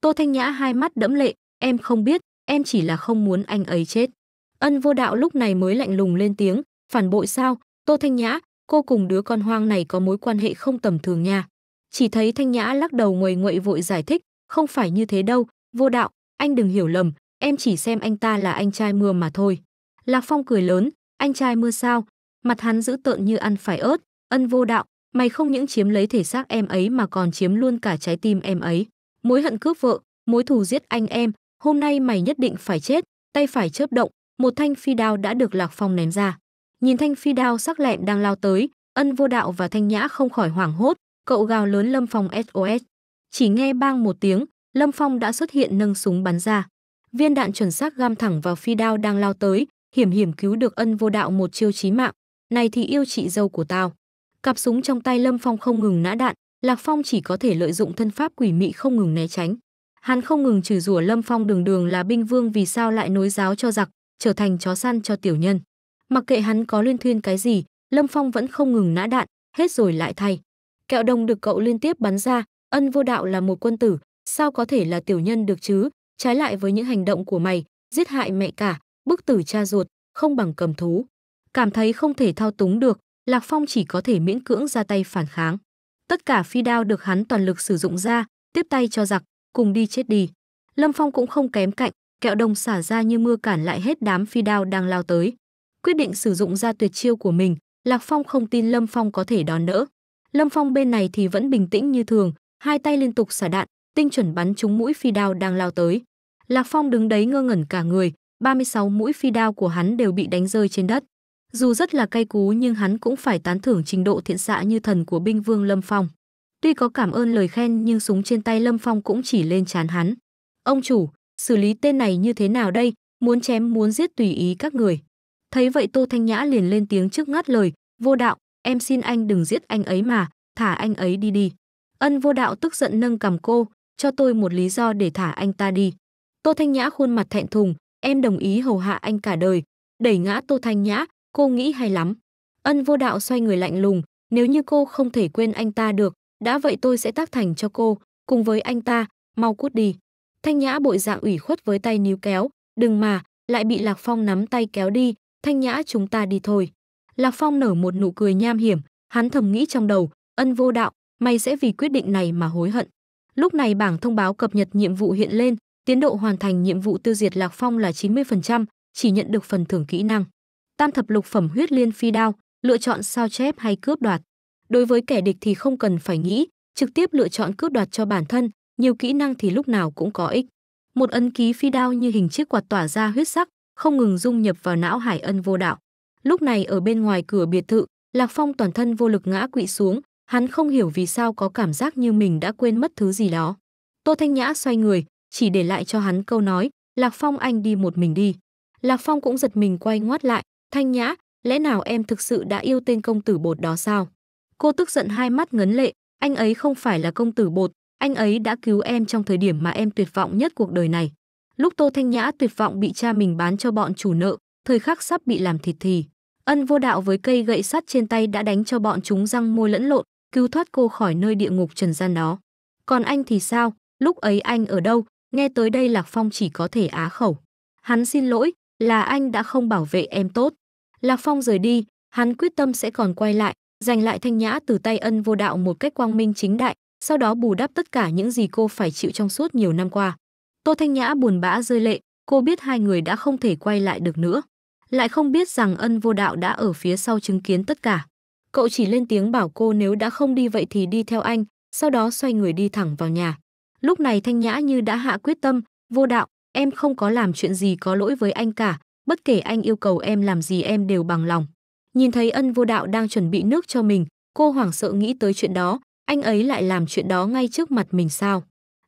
Tô Thanh Nhã hai mắt đẫm lệ, em không biết, em chỉ là không muốn anh ấy chết. Ân vô đạo lúc này mới lạnh lùng lên tiếng, phản bội sao? Tô Thanh Nhã, cô cùng đứa con hoang này có mối quan hệ không tầm thường nha. Chỉ thấy Thanh Nhã lắc đầu nguầy nguậy vội giải thích, không phải như thế đâu, vô đạo, anh đừng hiểu lầm, em chỉ xem anh ta là anh trai mưa mà thôi. Lạc Phong cười lớn, anh trai mưa sao, mặt hắn dữ tợn như ăn phải ớt, ân vô đạo, mày không những chiếm lấy thể xác em ấy mà còn chiếm luôn cả trái tim em ấy. Mối hận cướp vợ, mối thù giết anh em, hôm nay mày nhất định phải chết, tay phải chớp động, một thanh phi đao đã được Lạc Phong ném ra. Nhìn thanh phi đao sắc lẹm đang lao tới, ân vô đạo và thanh nhã không khỏi hoảng hốt, cậu gào lớn Lâm Phong SOS. Chỉ nghe bang một tiếng, Lâm Phong đã xuất hiện nâng súng bắn ra. Viên đạn chuẩn xác găm thẳng vào phi đao đang lao tới, hiểm hiểm cứu được ân vô đạo một chiêu chí mạng. Này thì yêu chị dâu của tao. Cặp súng trong tay Lâm Phong không ngừng nã đạn, Lạc Phong chỉ có thể lợi dụng thân pháp quỷ mị không ngừng né tránh. Hắn không ngừng chửi rủa Lâm Phong đường đường là binh vương vì sao lại nối giáo cho giặc, trở thành chó săn cho tiểu nhân. Mặc kệ hắn có liên thuyên cái gì, Lâm Phong vẫn không ngừng nã đạn, hết rồi lại thay. Kẹo đồng được cậu liên tiếp bắn ra, ân vô đạo là một quân tử, sao có thể là tiểu nhân được chứ? Trái lại với những hành động của mày, giết hại mẹ cả, bức tử cha ruột, không bằng cầm thú. Cảm thấy không thể thao túng được, Lạc Phong chỉ có thể miễn cưỡng ra tay phản kháng. Tất cả phi đao được hắn toàn lực sử dụng ra, tiếp tay cho giặc, cùng đi chết đi. Lâm Phong cũng không kém cạnh, kẹo đồng xả ra như mưa cản lại hết đám phi đao đang lao tới quyết định sử dụng ra tuyệt chiêu của mình, Lạc Phong không tin Lâm Phong có thể đón đỡ. Lâm Phong bên này thì vẫn bình tĩnh như thường, hai tay liên tục xả đạn, tinh chuẩn bắn trúng mũi phi đao đang lao tới. Lạc Phong đứng đấy ngơ ngẩn cả người, 36 mũi phi đao của hắn đều bị đánh rơi trên đất. Dù rất là cay cú nhưng hắn cũng phải tán thưởng trình độ thiện xạ như thần của binh vương Lâm Phong. Tuy có cảm ơn lời khen nhưng súng trên tay Lâm Phong cũng chỉ lên chán hắn. Ông chủ, xử lý tên này như thế nào đây, muốn chém muốn giết tùy ý các người. Thấy vậy Tô Thanh Nhã liền lên tiếng trước ngắt lời, "Vô đạo, em xin anh đừng giết anh ấy mà, thả anh ấy đi đi." Ân Vô đạo tức giận nâng cầm cô, "Cho tôi một lý do để thả anh ta đi." Tô Thanh Nhã khuôn mặt thẹn thùng, "Em đồng ý hầu hạ anh cả đời." Đẩy ngã Tô Thanh Nhã, cô nghĩ hay lắm. Ân Vô đạo xoay người lạnh lùng, "Nếu như cô không thể quên anh ta được, đã vậy tôi sẽ tác thành cho cô, cùng với anh ta, mau cút đi." Thanh Nhã bội dạng ủy khuất với tay níu kéo, "Đừng mà." Lại bị Lạc Phong nắm tay kéo đi, Thanh Nhã chúng ta đi thôi. Lạc Phong nở một nụ cười nham hiểm, hắn thầm nghĩ trong đầu, ân vô đạo, mày sẽ vì quyết định này mà hối hận. Lúc này bảng thông báo cập nhật nhiệm vụ hiện lên, tiến độ hoàn thành nhiệm vụ tiêu diệt Lạc Phong là 90%, chỉ nhận được phần thưởng kỹ năng. Tam thập lục phẩm huyết liên phi đao, lựa chọn sao chép hay cướp đoạt. Đối với kẻ địch thì không cần phải nghĩ, trực tiếp lựa chọn cướp đoạt cho bản thân, nhiều kỹ năng thì lúc nào cũng có ích. Một ấn ký phi đao như hình chiếc quạt tỏa ra huyết sắc, không ngừng dung nhập vào não Hải Ân vô đạo. Lúc này ở bên ngoài cửa biệt thự, Lạc Phong toàn thân vô lực ngã quỵ xuống, hắn không hiểu vì sao có cảm giác như mình đã quên mất thứ gì đó. Tô Thanh Nhã xoay người, chỉ để lại cho hắn câu nói, Lạc Phong anh đi một mình đi. Lạc Phong cũng giật mình quay ngoắt lại, Thanh Nhã, lẽ nào em thực sự đã yêu tên công tử bột đó sao? Cô tức giận hai mắt ngấn lệ, anh ấy không phải là công tử bột, anh ấy đã cứu em trong thời điểm mà em tuyệt vọng nhất cuộc đời này. Lúc Tô Thanh Nhã tuyệt vọng bị cha mình bán cho bọn chủ nợ, thời khắc sắp bị làm thịt thì, ân vô đạo với cây gậy sắt trên tay đã đánh cho bọn chúng răng môi lẫn lộn, cứu thoát cô khỏi nơi địa ngục trần gian đó. Còn anh thì sao? Lúc ấy anh ở đâu? Nghe tới đây Lạc Phong chỉ có thể á khẩu. Hắn xin lỗi, là anh đã không bảo vệ em tốt. Lạc Phong rời đi, hắn quyết tâm sẽ còn quay lại, giành lại thanh nhã từ tay ân vô đạo một cách quang minh chính đại, sau đó bù đắp tất cả những gì cô phải chịu trong suốt nhiều năm qua. Tô Thanh Nhã buồn bã rơi lệ, cô biết hai người đã không thể quay lại được nữa. Lại không biết rằng ân vô đạo đã ở phía sau chứng kiến tất cả. Cậu chỉ lên tiếng bảo cô nếu đã không đi vậy thì đi theo anh, sau đó xoay người đi thẳng vào nhà. Lúc này Thanh Nhã như đã hạ quyết tâm, vô đạo, em không có làm chuyện gì có lỗi với anh cả, bất kể anh yêu cầu em làm gì em đều bằng lòng. Nhìn thấy ân vô đạo đang chuẩn bị nước cho mình, cô hoảng sợ nghĩ tới chuyện đó, anh ấy lại làm chuyện đó ngay trước mặt mình sao?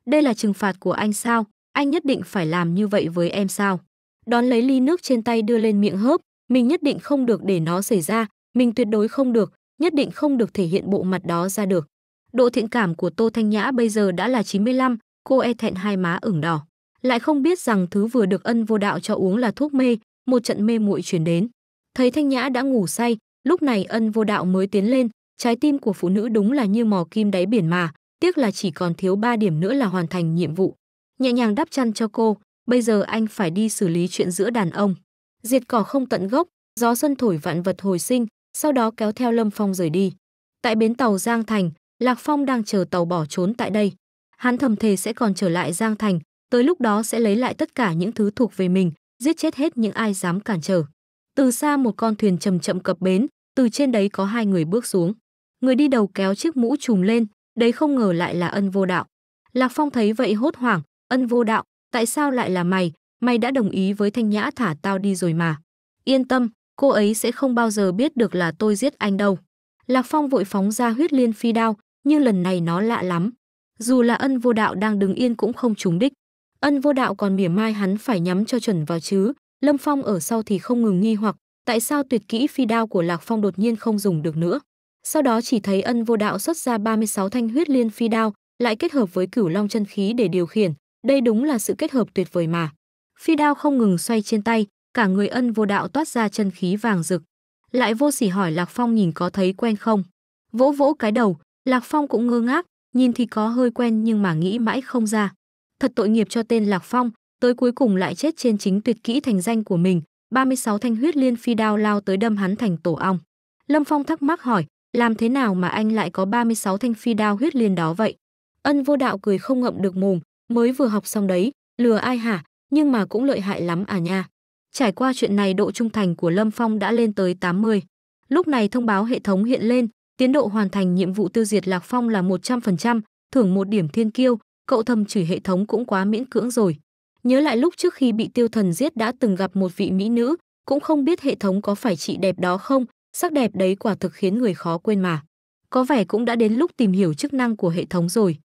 Đây là trừng phạt của anh sao? anh nhất định phải làm như vậy với em sao? Đón lấy ly nước trên tay đưa lên miệng hớp, mình nhất định không được để nó xảy ra, mình tuyệt đối không được, nhất định không được thể hiện bộ mặt đó ra được. Độ thiện cảm của Tô Thanh Nhã bây giờ đã là 95, cô e thẹn hai má ửng đỏ. Lại không biết rằng thứ vừa được ân vô đạo cho uống là thuốc mê, một trận mê muội chuyển đến. Thấy Thanh Nhã đã ngủ say, lúc này ân vô đạo mới tiến lên, trái tim của phụ nữ đúng là như mò kim đáy biển mà, tiếc là chỉ còn thiếu 3 điểm nữa là hoàn thành nhiệm vụ nhẹ nhàng đáp chăn cho cô, bây giờ anh phải đi xử lý chuyện giữa đàn ông. Diệt cỏ không tận gốc, gió xuân thổi vạn vật hồi sinh, sau đó kéo theo Lâm Phong rời đi. Tại bến tàu Giang Thành, Lạc Phong đang chờ tàu bỏ trốn tại đây. Hắn thầm thề sẽ còn trở lại Giang Thành, tới lúc đó sẽ lấy lại tất cả những thứ thuộc về mình, giết chết hết những ai dám cản trở. Từ xa một con thuyền chậm chậm cập bến, từ trên đấy có hai người bước xuống. Người đi đầu kéo chiếc mũ trùm lên, đấy không ngờ lại là ân vô đạo. Lạc Phong thấy vậy hốt hoảng, Ân vô đạo, tại sao lại là mày? Mày đã đồng ý với Thanh Nhã thả tao đi rồi mà. Yên tâm, cô ấy sẽ không bao giờ biết được là tôi giết anh đâu. Lạc Phong vội phóng ra huyết liên phi đao, nhưng lần này nó lạ lắm. Dù là ân vô đạo đang đứng yên cũng không trúng đích. Ân vô đạo còn mỉa mai hắn phải nhắm cho chuẩn vào chứ. Lâm Phong ở sau thì không ngừng nghi hoặc tại sao tuyệt kỹ phi đao của Lạc Phong đột nhiên không dùng được nữa. Sau đó chỉ thấy ân vô đạo xuất ra 36 thanh huyết liên phi đao, lại kết hợp với cửu long chân khí để điều khiển, đây đúng là sự kết hợp tuyệt vời mà. Phi đao không ngừng xoay trên tay, cả người ân vô đạo toát ra chân khí vàng rực. Lại vô sỉ hỏi Lạc Phong nhìn có thấy quen không? Vỗ vỗ cái đầu, Lạc Phong cũng ngơ ngác, nhìn thì có hơi quen nhưng mà nghĩ mãi không ra. Thật tội nghiệp cho tên Lạc Phong, tới cuối cùng lại chết trên chính tuyệt kỹ thành danh của mình, 36 thanh huyết liên phi đao lao tới đâm hắn thành tổ ong. Lâm Phong thắc mắc hỏi, làm thế nào mà anh lại có 36 thanh phi đao huyết liên đó vậy? Ân vô đạo cười không ngậm được mồm, mới vừa học xong đấy, lừa ai hả, nhưng mà cũng lợi hại lắm à nha. Trải qua chuyện này độ trung thành của Lâm Phong đã lên tới 80. Lúc này thông báo hệ thống hiện lên, tiến độ hoàn thành nhiệm vụ tiêu diệt Lạc Phong là 100%, thưởng một điểm thiên kiêu, cậu thầm chửi hệ thống cũng quá miễn cưỡng rồi. Nhớ lại lúc trước khi bị tiêu thần giết đã từng gặp một vị mỹ nữ, cũng không biết hệ thống có phải chị đẹp đó không, sắc đẹp đấy quả thực khiến người khó quên mà. Có vẻ cũng đã đến lúc tìm hiểu chức năng của hệ thống rồi.